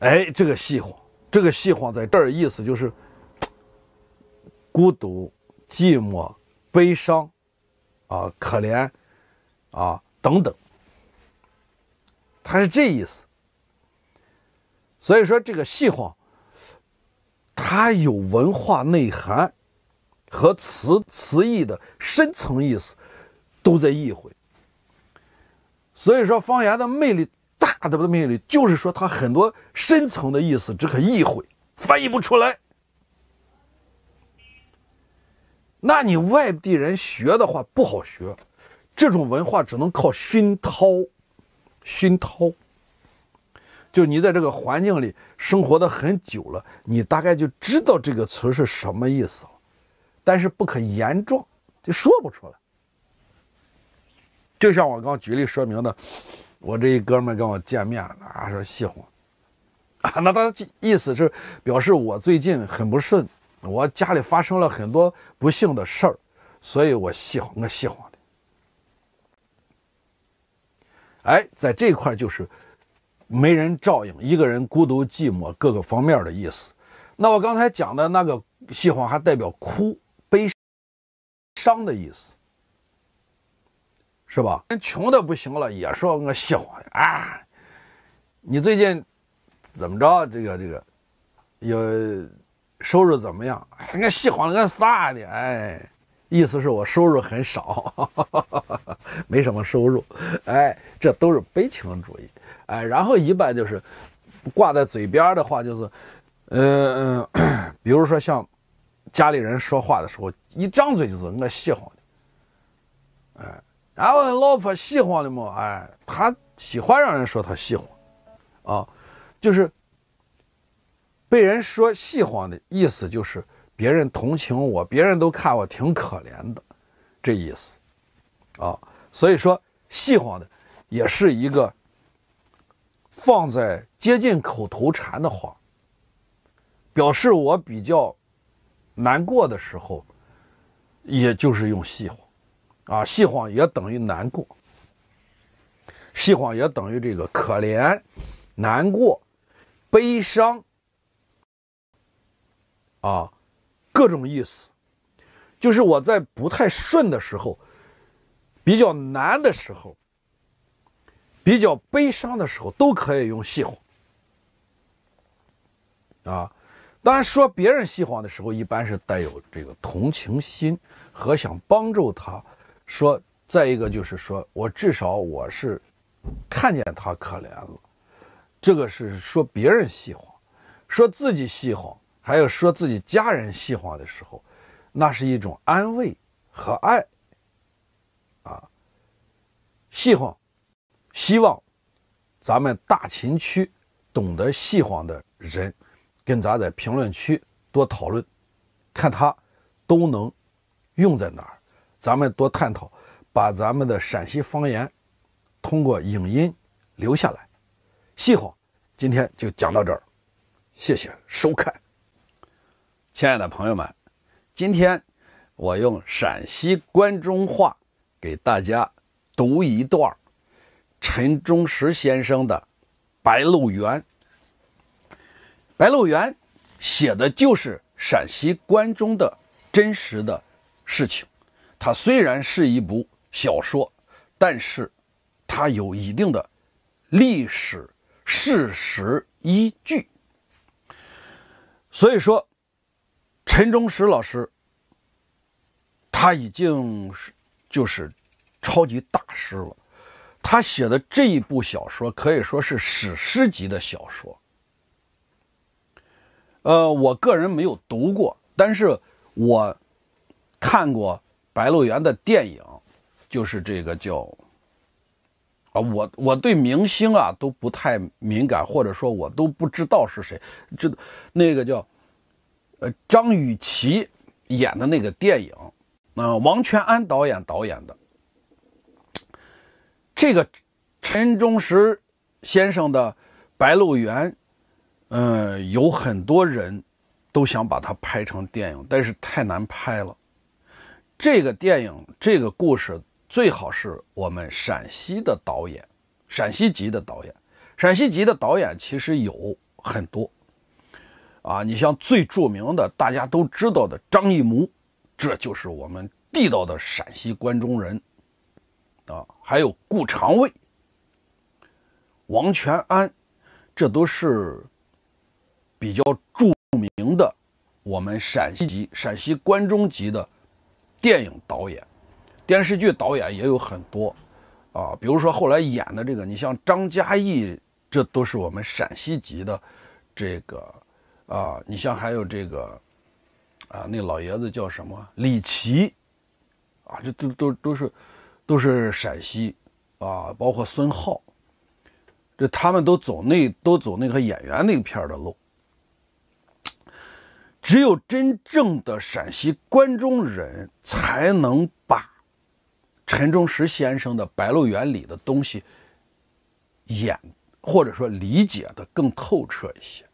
哎，这个喜欢。这个戏谎在这儿，意思就是 (tsk) 孤独、寂寞、悲伤，啊，可怜，啊，等等，他是这意思。所以说，这个戏晃，它有文化内涵和词词义的深层意思，都在意会。所以说，方言的魅力。的命令就是说，他很多深层的意思只可意会，翻译不出来。那你外地人学的话不好学，这种文化只能靠熏陶，熏陶。就你在这个环境里生活的很久了，你大概就知道这个词是什么意思了，但是不可言状，就说不出来。就像我刚举例说明的。我这一哥们跟我见面，啊，说喜欢。啊，(laughs) 那他意思是表示我最近很不顺，我家里发生了很多不幸的事儿，所以我喜欢，我喜欢的。哎，在这块就是没人照应，一个人孤独寂寞，各个方面的意思。那我刚才讲的那个“喜欢，还代表哭、悲伤的意思。是吧？穷的不行了，也说我恓惶啊！你最近怎么着？这个这个，有收入怎么样？我恓惶个啥呢？哎，意思是我收入很少，(laughs) 没什么收入。哎，这都是悲情主义。哎，然后一般就是挂在嘴边的话就是，嗯嗯，(clears throat) 比如说像家里人说话的时候，一张嘴就是我恓惶的，哎。俺老婆喜欢的嘛，哎，他喜欢让人说他喜欢，啊，就是被人说喜欢的意思，就是别人同情我，别人都看我挺可怜的，这意思，啊，所以说喜欢的也是一个放在接近口头禅的话，表示我比较难过的时候，也就是用喜欢。啊，细谎也等于难过，细谎也等于这个可怜、难过、悲伤，啊，各种意思，就是我在不太顺的时候，比较难的时候，比较悲伤的时候，都可以用细谎。啊，当然说别人细谎的时候，一般是带有这个同情心和想帮助他。说，再一个就是说，我至少我是看见他可怜了，这个是说别人戏话，说自己戏话，还有说自己家人戏话的时候，那是一种安慰和爱。啊，戏话，希望咱们大秦区懂得戏话的人，跟咱在评论区多讨论，看他都能用在哪儿。咱们多探讨，把咱们的陕西方言通过影音留下来。幸好今天就讲到这儿，谢谢收看，亲爱的朋友们，今天我用陕西关中话给大家读一段陈忠实先生的《白鹿原》。《白鹿原》写的就是陕西关中的真实的事情。它虽然是一部小说，但是它有一定的历史事实依据。所以说，陈忠实老师他已经是就是超级大师了。他写的这一部小说可以说是史诗级的小说。呃，我个人没有读过，但是我看过。白鹿原的电影，就是这个叫啊，我我对明星啊都不太敏感，或者说我都不知道是谁，这那个叫呃张雨绮演的那个电影，啊王全安导演导演的这个陈忠实先生的白鹿原，呃有很多人都想把它拍成电影，但是太难拍了。这个电影，这个故事最好是我们陕西的导演，陕西籍的导演，陕西籍的导演其实有很多，啊，你像最著名的大家都知道的张艺谋，这就是我们地道的陕西关中人，啊，还有顾长卫、王全安，这都是比较著名的我们陕西籍、陕西关中籍的。电影导演、电视剧导演也有很多啊，比如说后来演的这个，你像张嘉译，这都是我们陕西籍的，这个啊，你像还有这个啊，那老爷子叫什么？李琦啊，这都都都是都是陕西啊，包括孙浩，这他们都走那都走那个演员那片的路。只有真正的陕西关中人才能把陈忠实先生的《白鹿原》里的东西演，或者说理解的更透彻一些。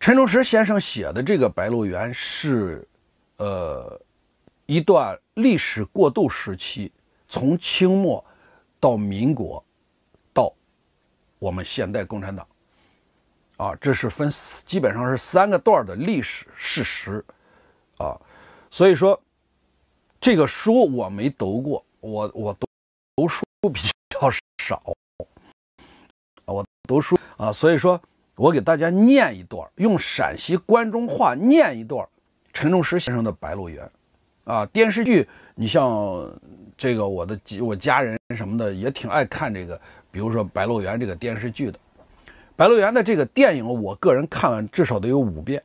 陈忠实先生写的这个《白鹿原》是，呃，一段历史过渡时期，从清末到民国，到我们现代共产党。啊，这是分基本上是三个段的历史事实，啊，所以说这个书我没读过，我我读读书比较少，我读书啊，所以说我给大家念一段用陕西关中话念一段陈忠实先生的《白鹿原》，啊，电视剧你像这个我的我家人什么的也挺爱看这个，比如说《白鹿原》这个电视剧的。白鹿原的这个电影，我个人看了至少得有五遍，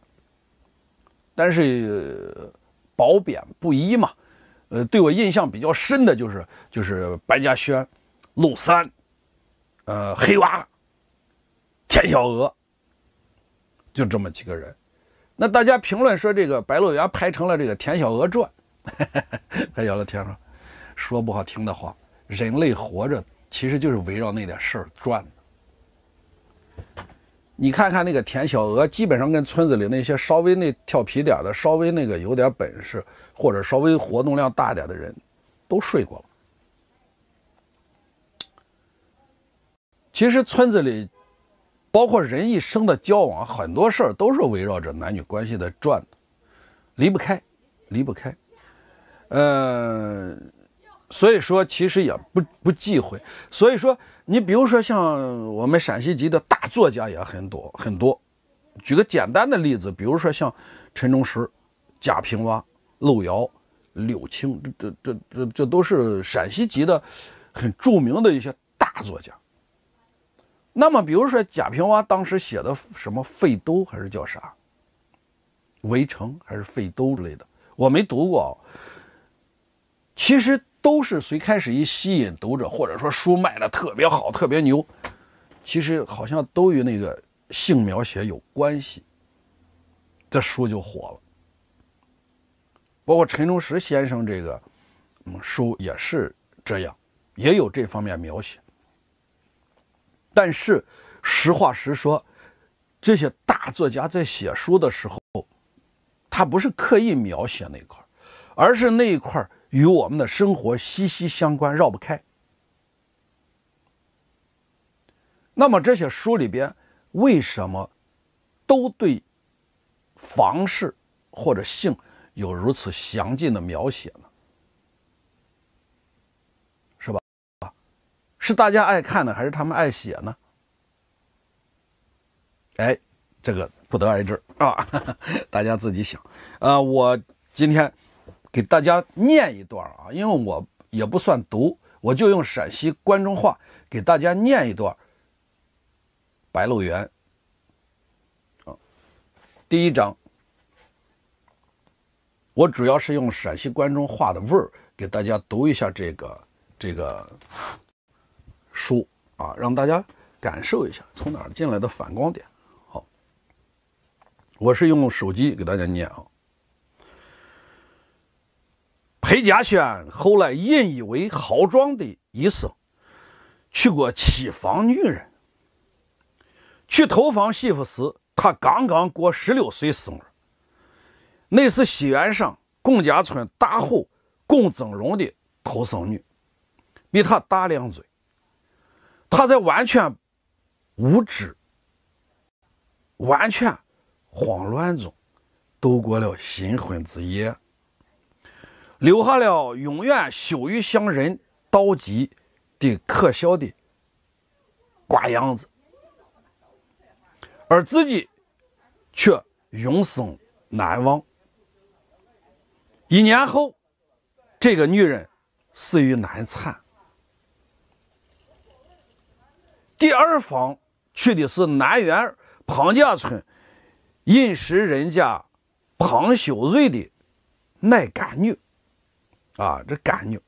但是褒贬不一嘛。呃，对我印象比较深的就是就是白嘉轩、鹿三、呃黑娃、田小娥，就这么几个人。那大家评论说这个白鹿原拍成了这个田小娥传，还 (laughs) 聊了天哈。说不好听的话，人类活着其实就是围绕那点事儿转的。你看看那个田小娥，基本上跟村子里那些稍微那调皮点的、稍微那个有点本事或者稍微活动量大点的人，都睡过了。其实村子里，包括人一生的交往，很多事儿都是围绕着男女关系在转的，离不开，离不开。嗯，所以说其实也不不忌讳，所以说。你比如说像我们陕西籍的大作家也很多很多，举个简单的例子，比如说像陈忠实、贾平凹、路遥、柳青，这这这这这都是陕西籍的很著名的一些大作家。那么比如说贾平凹当时写的什么《废都》还是叫啥《围城》还是《废都》之类的，我没读过。其实。都是随开始一吸引读者，或者说书卖的特别好、特别牛，其实好像都与那个性描写有关系，这书就火了。包括陈忠实先生这个书也是这样，也有这方面描写。但是实话实说，这些大作家在写书的时候，他不是刻意描写那块，而是那一块。与我们的生活息息相关，绕不开。那么这些书里边为什么都对房事或者性有如此详尽的描写呢？是吧？是大家爱看呢，还是他们爱写呢？哎，这个不得而知啊，(laughs) 大家自己想。呃，我今天。给大家念一段啊，因为我也不算读，我就用陕西关中话给大家念一段《白鹿原》啊，第一章。我主要是用陕西关中话的味儿给大家读一下这个这个书啊，让大家感受一下从哪儿进来的反光点。好，我是用手机给大家念啊。裴家轩后来引以为豪壮的一生，娶过七房女人。娶头房媳妇时，他刚刚过十六岁生日。那是西园上龚家村大户龚增荣的头生女，比他大两岁。他在完全无知、完全慌乱中度过了新婚之夜。留下了永远羞于向人道及的可笑的瓜样子，而自己却永生难忘。一年后，这个女人死于难产。第二房娶的是南园庞家村饮食人家庞修瑞的奶干女。啊，这干女，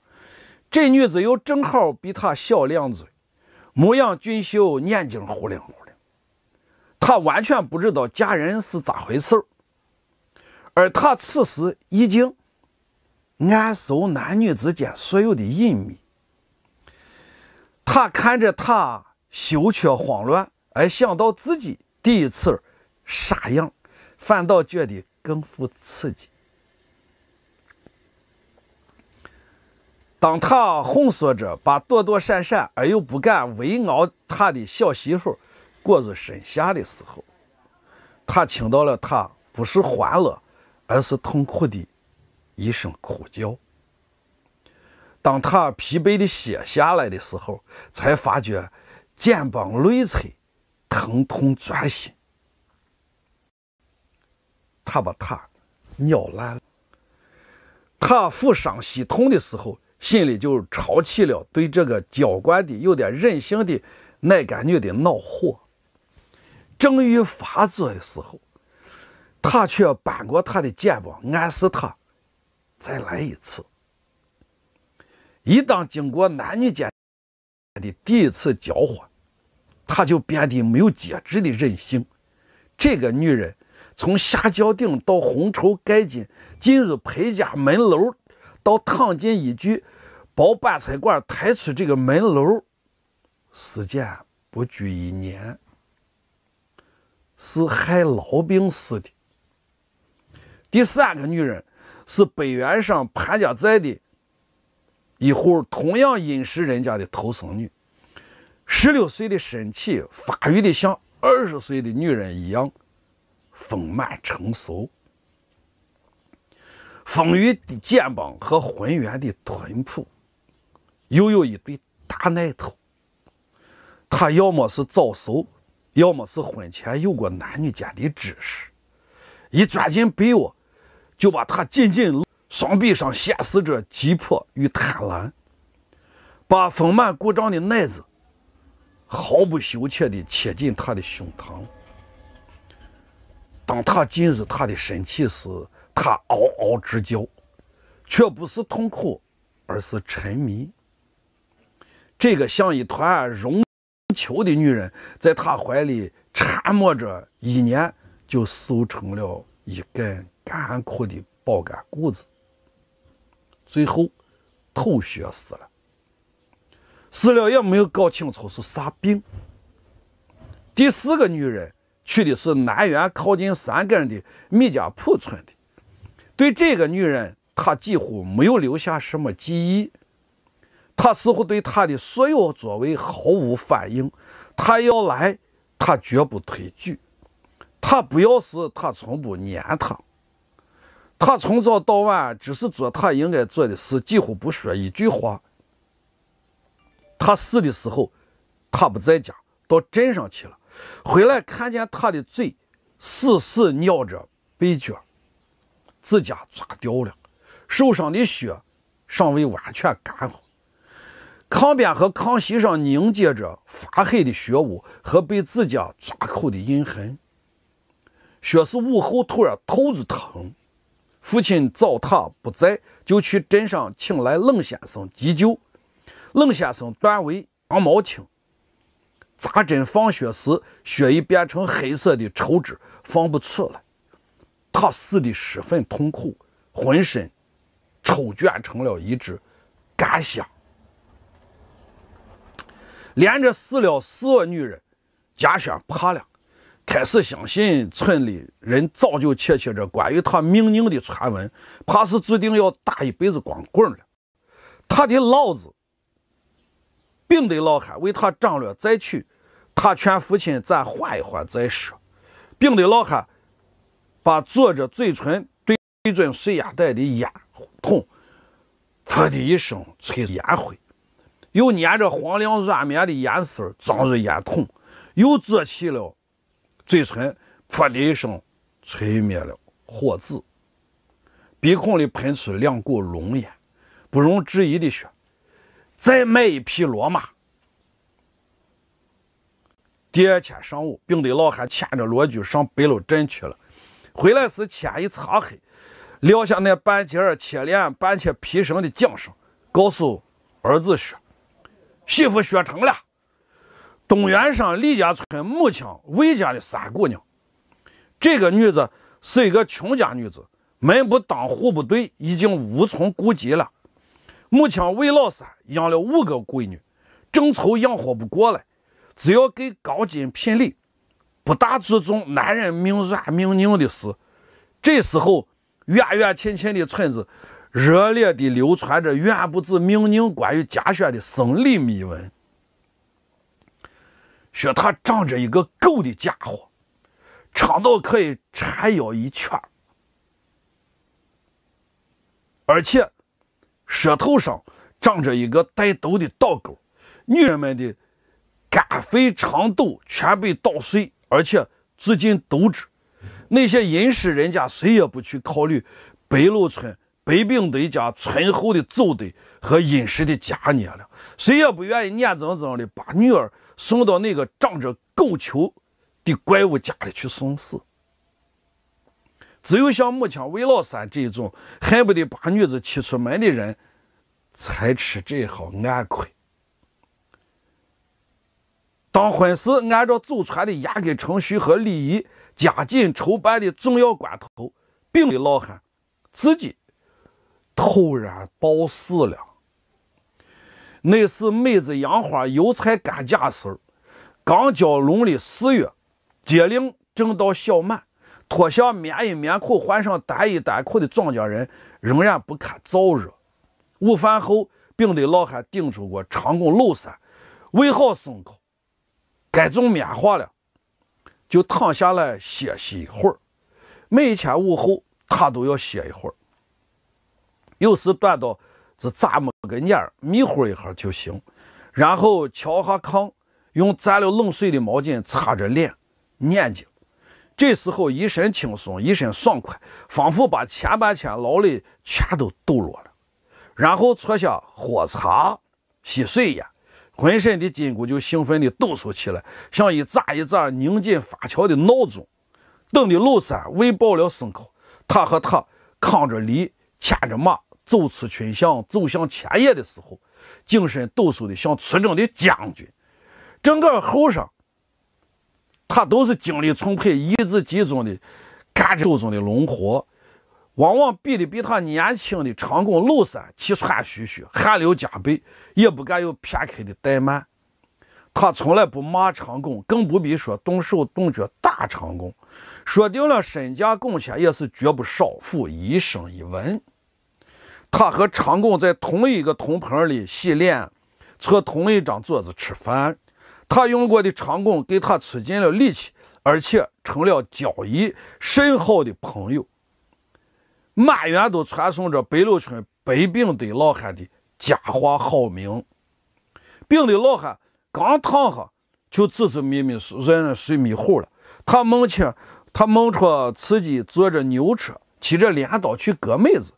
这女子又正好比他小两岁，模样俊秀，眼睛忽灵忽灵。他完全不知道嫁人是咋回事而他此时已经暗熟男女之间所有的隐秘。他看着她羞怯慌乱，而想到自己第一次傻样，反倒觉得更富刺激。当他哄说着把躲躲闪闪而又不敢围挠他的小媳妇裹入身下的时候，他听到了他不是欢乐，而是痛苦的一声哭叫。当他疲惫的歇下来的时候，才发觉肩膀内侧疼痛钻心。他把他尿烂。他腹伤袭痛的时候。心里就潮起了，对这个娇惯的、有点任性的奶干女的恼火。正欲发作的时候，他却扳过她的肩膀，暗示她再来一次。一当经过男女间的第一次交换，他就变得没有节制的任性。这个女人从下轿顶到红绸盖巾，进入裴家门楼，到躺进一具。把板材馆抬出这个门楼，时间不拘一年，是害痨病死的。第三个女人是北园上潘家寨的一户同样殷实人家的头生女，十六岁的身体发育的像二十岁的女人一样丰满成熟，丰腴的肩膀和浑圆的臀部。又有一对大奶头，他要么是早熟，要么是婚前有过男女间的知识。一钻进被窝，就把他紧紧双臂上显示着急迫与贪婪，把丰满鼓胀的奶子毫不羞怯地贴进他的胸膛。当他进入他的身体时，他嗷嗷直叫，却不是痛苦，而是沉迷。这个像一团绒球的女人，在他怀里缠磨着，一年就瘦成了一根干枯的饱干骨子，最后吐血死了。死了也没有搞清楚是啥病。第四个女人娶的是南园靠近山根的米家铺村的，对这个女人，他几乎没有留下什么记忆。他似乎对他的所有作为毫无反应。他要来，他绝不推拒。他不要时，他从不粘他。他从早到晚只是做他应该做的事，几乎不说一句话。他死的时候，他不在家，到镇上去了。回来看见他的嘴死死咬着被角，指甲抓掉了，手上的血尚未完全干涸。炕边和炕席上凝结着发黑的血污和被指甲抓口的印痕。薛氏午后突然头子疼，父亲找他不在，就去镇上请来冷先生急救。冷先生断为羊毛青，扎针放血时，血已变成黑色的抽脂，放不出来。他死的十分痛苦，浑身抽卷成了一只干虾。连着死了四个女人，家轩怕了，开始相信村里人早就窃窃着关于他命定的传闻，怕是注定要打一辈子光棍了。他的老子，秉德老汉为他张罗再娶，他劝父亲咱缓一缓再说。秉德老汉把坐着嘴唇对准水烟袋的烟筒，噗的一声吹烟灰。又粘着黄亮软绵的烟丝，装入烟筒，又折起了嘴唇，噗的一声吹灭了火纸，鼻孔里喷出两股浓烟。不容置疑的说：“再买一匹骡马。”第二天上午，病的老汉牵着骡驹上白楼镇去了。回来时天已擦黑，撂下那半截铁链、半截皮绳的缰绳，告诉儿子说。媳妇学成了，东原上李家村母亲魏家的三姑娘，这个女子是一个穷家女子，门不当户不对，已经无从顾及了。母亲魏老三养了五个闺女，正愁养活不过来，只要给高金聘礼，不大注重男人命软命硬的事。这时候，远远近近的村子。热烈地流传着远不止命令关于贾轩的生理秘闻，说他长着一个狗的家伙，肠道可以缠腰一圈，而且舌头上长着一个带毒的倒钩，女人们的肝肺肠肚全被捣碎，而且住进毒汁。那些殷实人家谁也不去考虑白鹿村。北饼得家醇厚的祖德和殷实的家业了，谁也不愿意眼睁睁的把女儿送到那个长着狗球的怪物家里去送死。只有像母亲魏老三这种恨不得把女子气出门的人，才吃这一号暗亏。当婚事按照祖传的严格程序和礼仪加紧筹办的重要关头，饼的老汉自己。突然暴死了。那是梅子杨花油菜干架时儿，刚交农历四月，节令正到小满，脱下棉衣棉裤换上单衣单裤的庄稼人仍然不堪燥热。午饭后，冰的老汉顶出过长工搂山，喂好牲口，该种棉花了，就躺下来歇息一会儿。每天午后，他都要歇一会儿。有时短到只眨么个眼儿，迷糊一下就行。然后敲下炕，用沾了冷水的毛巾擦着脸、眼睛，这时候一身轻松，一身爽快，仿佛把前半天劳累全都抖落了。然后坐下喝茶、吸水烟，浑身的筋骨就兴奋地抖擞起来，像一闸一闸拧紧发条的闹钟。等的鲁三喂饱了牲口，他和他扛着犁，牵着马。走出群巷，走向田野的时候，精神抖擞的像出征的将军。整个后生，他都是精力充沛、意志集中的干手中的农活，往往比的比他年轻的长工鲁三气喘吁吁、汗流浃背，也不敢有片刻的怠慢。他从来不骂长工，更不必说动手动脚打长工。说定了身价工钱，也是绝不少付，一生一文。他和长工在同一个铜盆里洗脸坐同一张桌子吃饭他用过的长工给他出尽了力气而且成了交易深厚的朋友满园都传颂着白鹿村白冰的老汉的佳话好名病的老汉刚躺下就指指迷迷数人睡迷糊了他梦见他梦着自己坐着牛车骑着镰刀去割麦子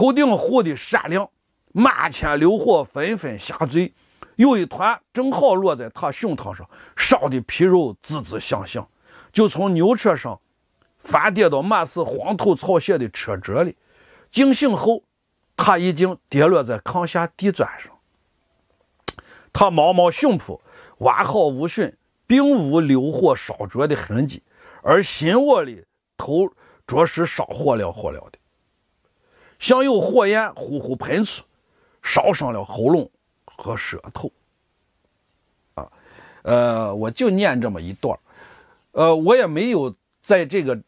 头顶火的闪亮，满天流火纷纷下坠，有一团正好落在他胸膛上，烧的皮肉滋滋响响，就从牛车上翻跌到满是黄土草屑的车辙里。惊醒后，他已经跌落在炕下地砖上，他毛毛胸脯完好无损，并无流火烧灼的痕迹，而心窝里头着实烧火燎火燎的。向有火焰呼呼喷出，烧伤了喉咙和舌头。啊，呃，我就念这么一段呃，我也没有在这个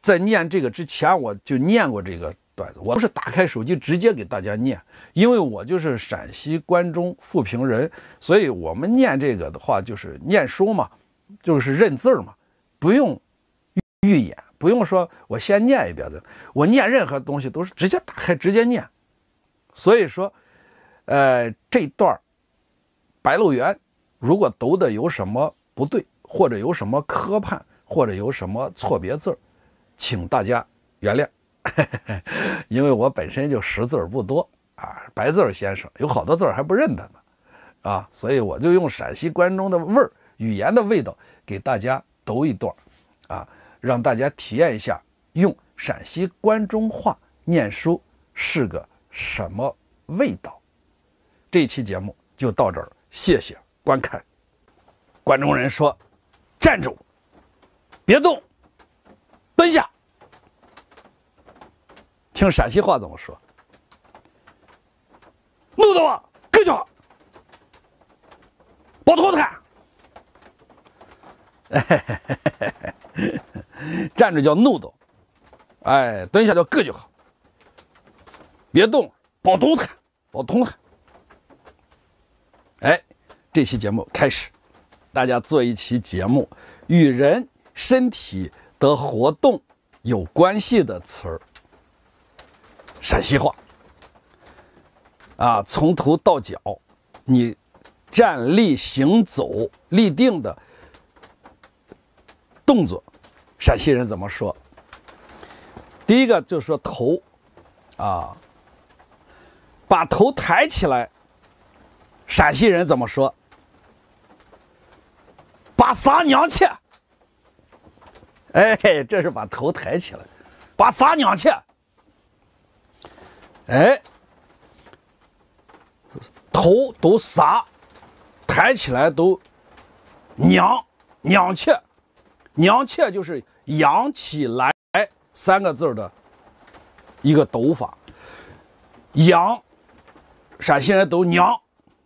在念这个之前，我就念过这个段子。我不是打开手机直接给大家念，因为我就是陕西关中富平人，所以我们念这个的话，就是念书嘛，就是认字嘛，不用预演。不用说，我先念一遍的。我念任何东西都是直接打开，直接念。所以说，呃，这段《白鹿原》如果读的有什么不对，或者有什么磕绊，或者有什么错别字请大家原谅，(laughs) 因为我本身就识字不多啊，白字先生有好多字还不认得呢，啊，所以我就用陕西关中的味儿、语言的味道给大家读一段。让大家体验一下用陕西关中话念书是个什么味道。这期节目就到这儿，谢谢观看。关中人说：“站住，别动，蹲下。”听陕西话怎么说？怒的我，跟家，包 (laughs) 头他。(laughs) 站着叫怒斗，哎，蹲下叫硌就好，别动，保动它，保动它。哎，这期节目开始，大家做一期节目，与人身体的活动有关系的词儿，陕西话。啊，从头到脚，你站立、行走、立定的动作。陕西人怎么说？第一个就是说头，啊，把头抬起来。陕西人怎么说？把啥娘切？哎，这是把头抬起来，把啥娘切？哎，头都啥？抬起来都，娘娘切，娘切就是。扬起来三个字的一个抖法，扬，陕西人都娘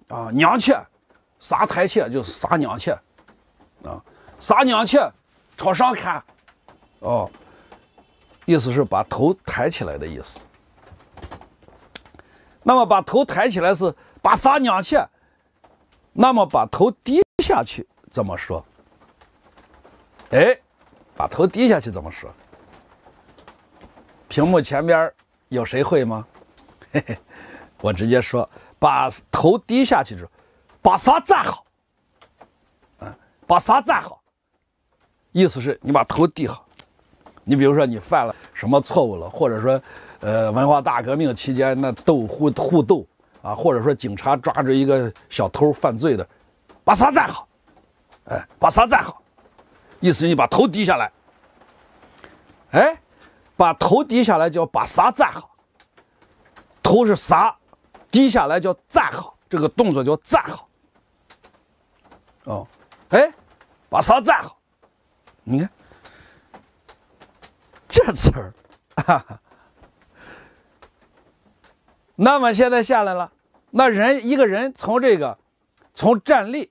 啊，娘切，啥抬起就是啥娘切啊，啥娘切，朝上看，哦，意思是把头抬起来的意思。那么把头抬起来是把啥娘切，那么把头低下去怎么说？哎。把头低下去怎么说？屏幕前边有谁会吗？(laughs) 我直接说，把头低下去之后，把啥站好？嗯，把啥站好？意思是你把头低好。你比如说你犯了什么错误了，或者说，呃，文化大革命期间那斗互互斗啊，或者说警察抓住一个小偷犯罪的，把啥站好？哎，把啥站好？意思是你把头低下来，哎，把头低下来叫把啥站好？头是啥？低下来叫站好，这个动作叫站好。哦，哎，把啥站好？你看，这词儿。那么现在下来了，那人一个人从这个，从站立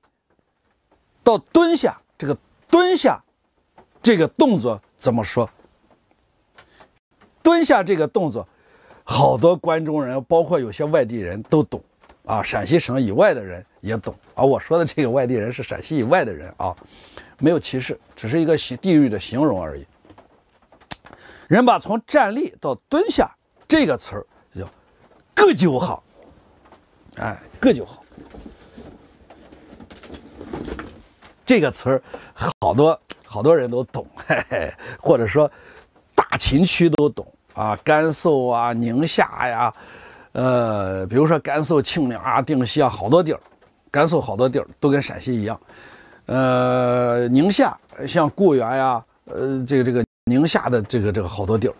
到蹲下这个。蹲下这个动作怎么说？蹲下这个动作，好多关中人，包括有些外地人都懂啊。陕西省以外的人也懂啊。我说的这个外地人是陕西以外的人啊，没有歧视，只是一个地域的形容而已。人把从站立到蹲下这个词儿叫“个就好”，哎，个就好。这个词儿，好多好多人都懂，嘿嘿，或者说，大秦区都懂啊，甘肃啊、宁夏呀，呃，比如说甘肃庆阳啊、定西啊，好多地儿，甘肃好多地儿都跟陕西一样，呃，宁夏像固原呀，呃，这个这个宁夏的这个这个好多地儿，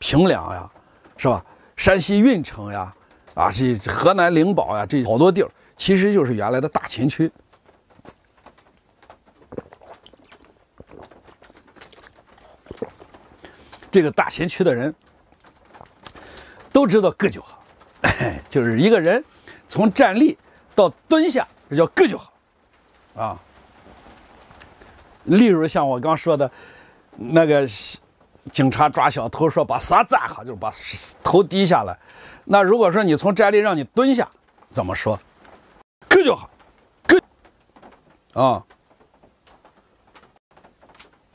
平凉呀，是吧？山西运城呀，啊，这河南灵宝呀，这好多地儿，其实就是原来的大秦区。这个大贤区的人都知道“个就好”，(laughs) 就是一个人从站立到蹲下，这叫“个就好”啊。例如像我刚说的，那个警察抓小偷说“把啥砸好”，就是把头低下来。那如果说你从站立让你蹲下，怎么说？“个就好，个啊。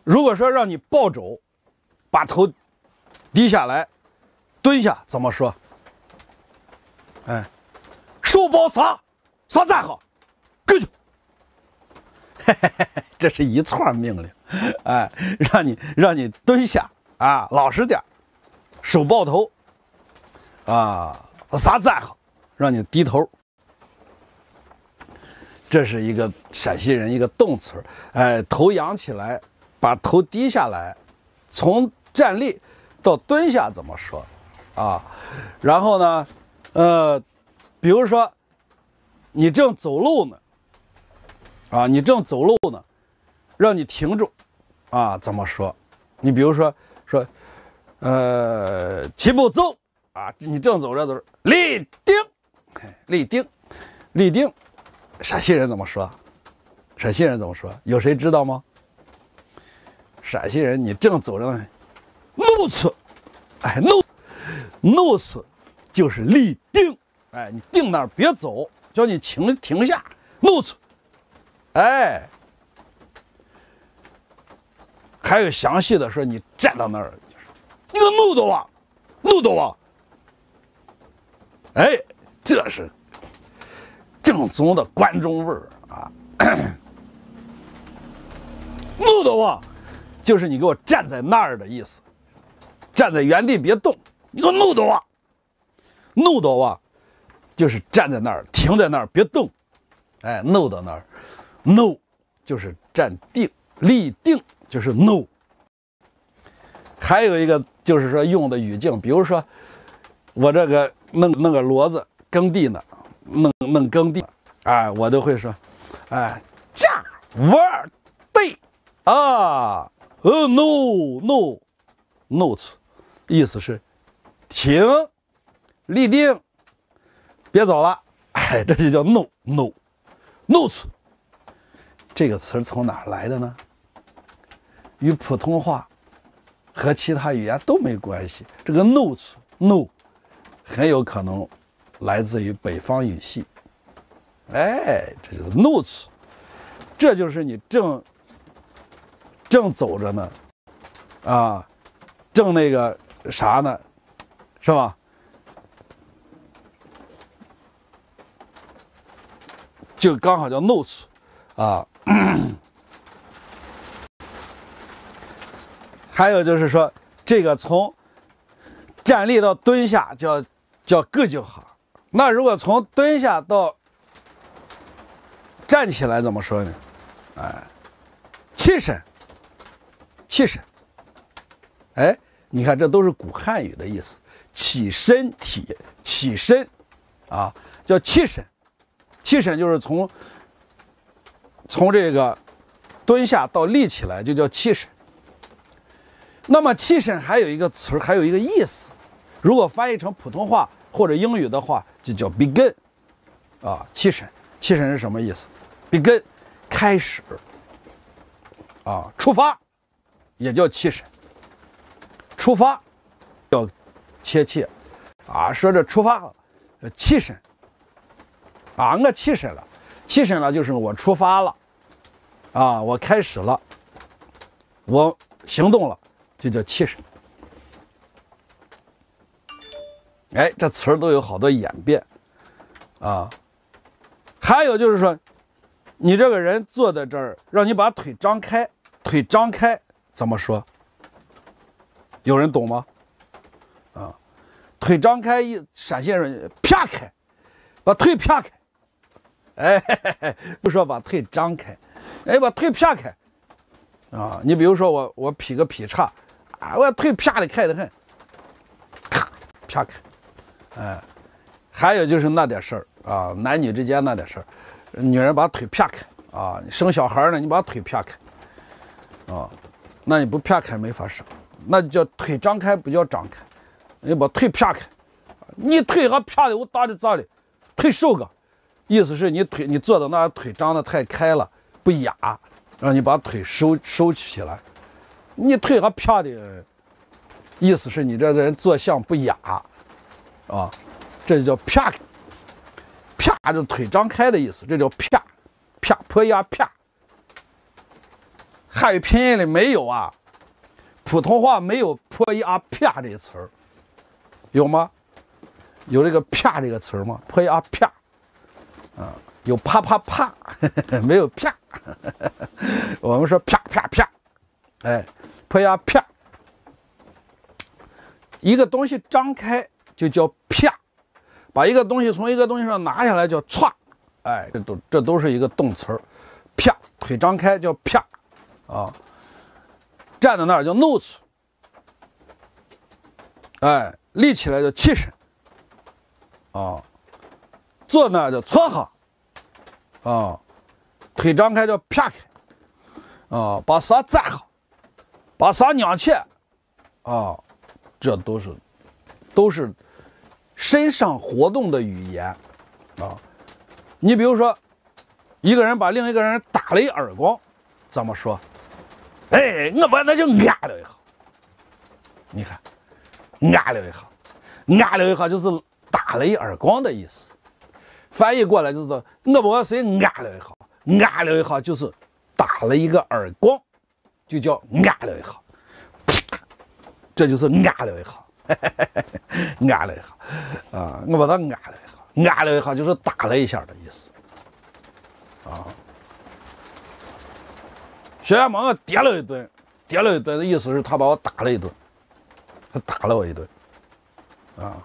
如果说让你抱肘。把头低下来，蹲下怎么说？哎，手抱啥？啥站好？跟去。这是一串命令，哎，让你让你蹲下啊，老实点手抱头啊，啥站好，让你低头。这是一个陕西人一个动词，哎，头扬起来，把头低下来，从。站立到蹲下怎么说啊？然后呢，呃，比如说你正走路呢，啊，你正走路呢，让你停住，啊，怎么说？你比如说说，呃，起步走，啊，你正走着走，立定，立定，立定。陕西人怎么说？陕西人怎么说？有谁知道吗？陕西人，你正走着呢。怒斥，哎，怒，怒斥，就是立定，哎，你定那儿别走，叫你停停下，怒斥，哎，还有详细的说你站到那儿，就是你个怒都旺，怒都旺，哎，这是正宗的关中味儿啊，怒的旺，就是你给我站在那儿的意思。站在原地别动，你给我怒到啊，怒到啊，就是站在那儿，停在那儿别动，哎，怒到那儿，怒就是站定、立定就是怒。还有一个就是说用的语境，比如说我这个弄弄个骡子耕地呢，弄弄耕地哎，我都会说，哎，驾，d a y 啊，呃，no, 怒出。意思是，停，立定，别走了。(laughs) 哎，这就叫 no no n o t e 这个词从哪来的呢？与普通话和其他语言都没关系。这个 n o t e no 很有可能来自于北方语系。哎，这就是 n o t e 这就是你正正走着呢，啊，正那个。啥呢？是吧？就刚好叫怒出啊。(coughs) 还有就是说，这个从站立到蹲下叫叫个就好。那如果从蹲下到站起来怎么说呢？哎，气神，气神，哎。你看，这都是古汉语的意思。起身体起身，啊，叫起身。起身就是从从这个蹲下到立起来，就叫起身。那么起身还有一个词还有一个意思。如果翻译成普通话或者英语的话，就叫 begin。啊，起身，起身是什么意思？begin，开始。啊，出发，也叫起身。出发要切切，啊，说这出发，了，气神，啊，我气神了，气神了就是我出发了，啊，我开始了，我行动了，就叫气神。哎，这词儿都有好多演变，啊，还有就是说，你这个人坐在这儿，让你把腿张开，腿张开怎么说？有人懂吗？啊，腿张开一，陕西人啪开，把腿啪开。(laughs) 哎，(laughs) 不说把腿张开，哎，把腿撇开。啊，你比如说我，我劈个劈叉，啊，我腿啪的开的很，咔开。哎，还有就是那点事儿啊，男女之间那点事儿，女人把腿撇开啊，生小孩呢，你把腿撇开啊，那你不撇开没法生。那叫腿张开，不叫张开。你把腿撇开，你腿还撇的，我打的咋的？腿瘦个，意思是你腿，你坐的那腿张的太开了，不雅，让你把腿收收起来。你腿还撇的，意思是你这人坐相不雅，啊，这就叫撇，开，撇，就腿张开的意思，这叫撇，撇，破音撇。汉语拼音里没有啊。普通话没有“破一啊啪”这个词儿，有吗？有这个“啪”这个词儿吗？“破一啊啪”啊，有啪啪啪，(laughs) 没有啪。(laughs) 我们说啪啪啪，哎，破一啊啪，一个东西张开就叫啪，把一个东西从一个东西上拿下来叫歘，哎，这都这都是一个动词儿，啪，腿张开叫啪，啊。站在那儿叫“怒出”，哎，立起来叫“气神，啊，坐那儿叫“坐合，啊，腿张开叫“撇开”，啊，把啥站好，把啥拧切，啊，这都是都是身上活动的语言，啊，你比如说，一个人把另一个人打了一耳光，怎么说？哎，我把那就按了一下，你看，按了一下，按了一下就是打了一耳光的意思。翻译过来就是，我把谁按了一下，按了一下就是打了一个耳光，就叫按了一下，这就是按了一下，哈，按了一下，啊，我把它按了一下，按了一下就是打了一下的意思，啊。小羊把我叠了一顿，叠了一顿的意思是他把我打了一顿，他打了我一顿，啊，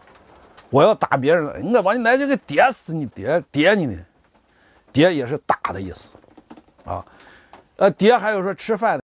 我要打别人了，我把你男人给叠死你，叠叠你呢，叠也是打的意思，啊，呃，跌还有说吃饭的。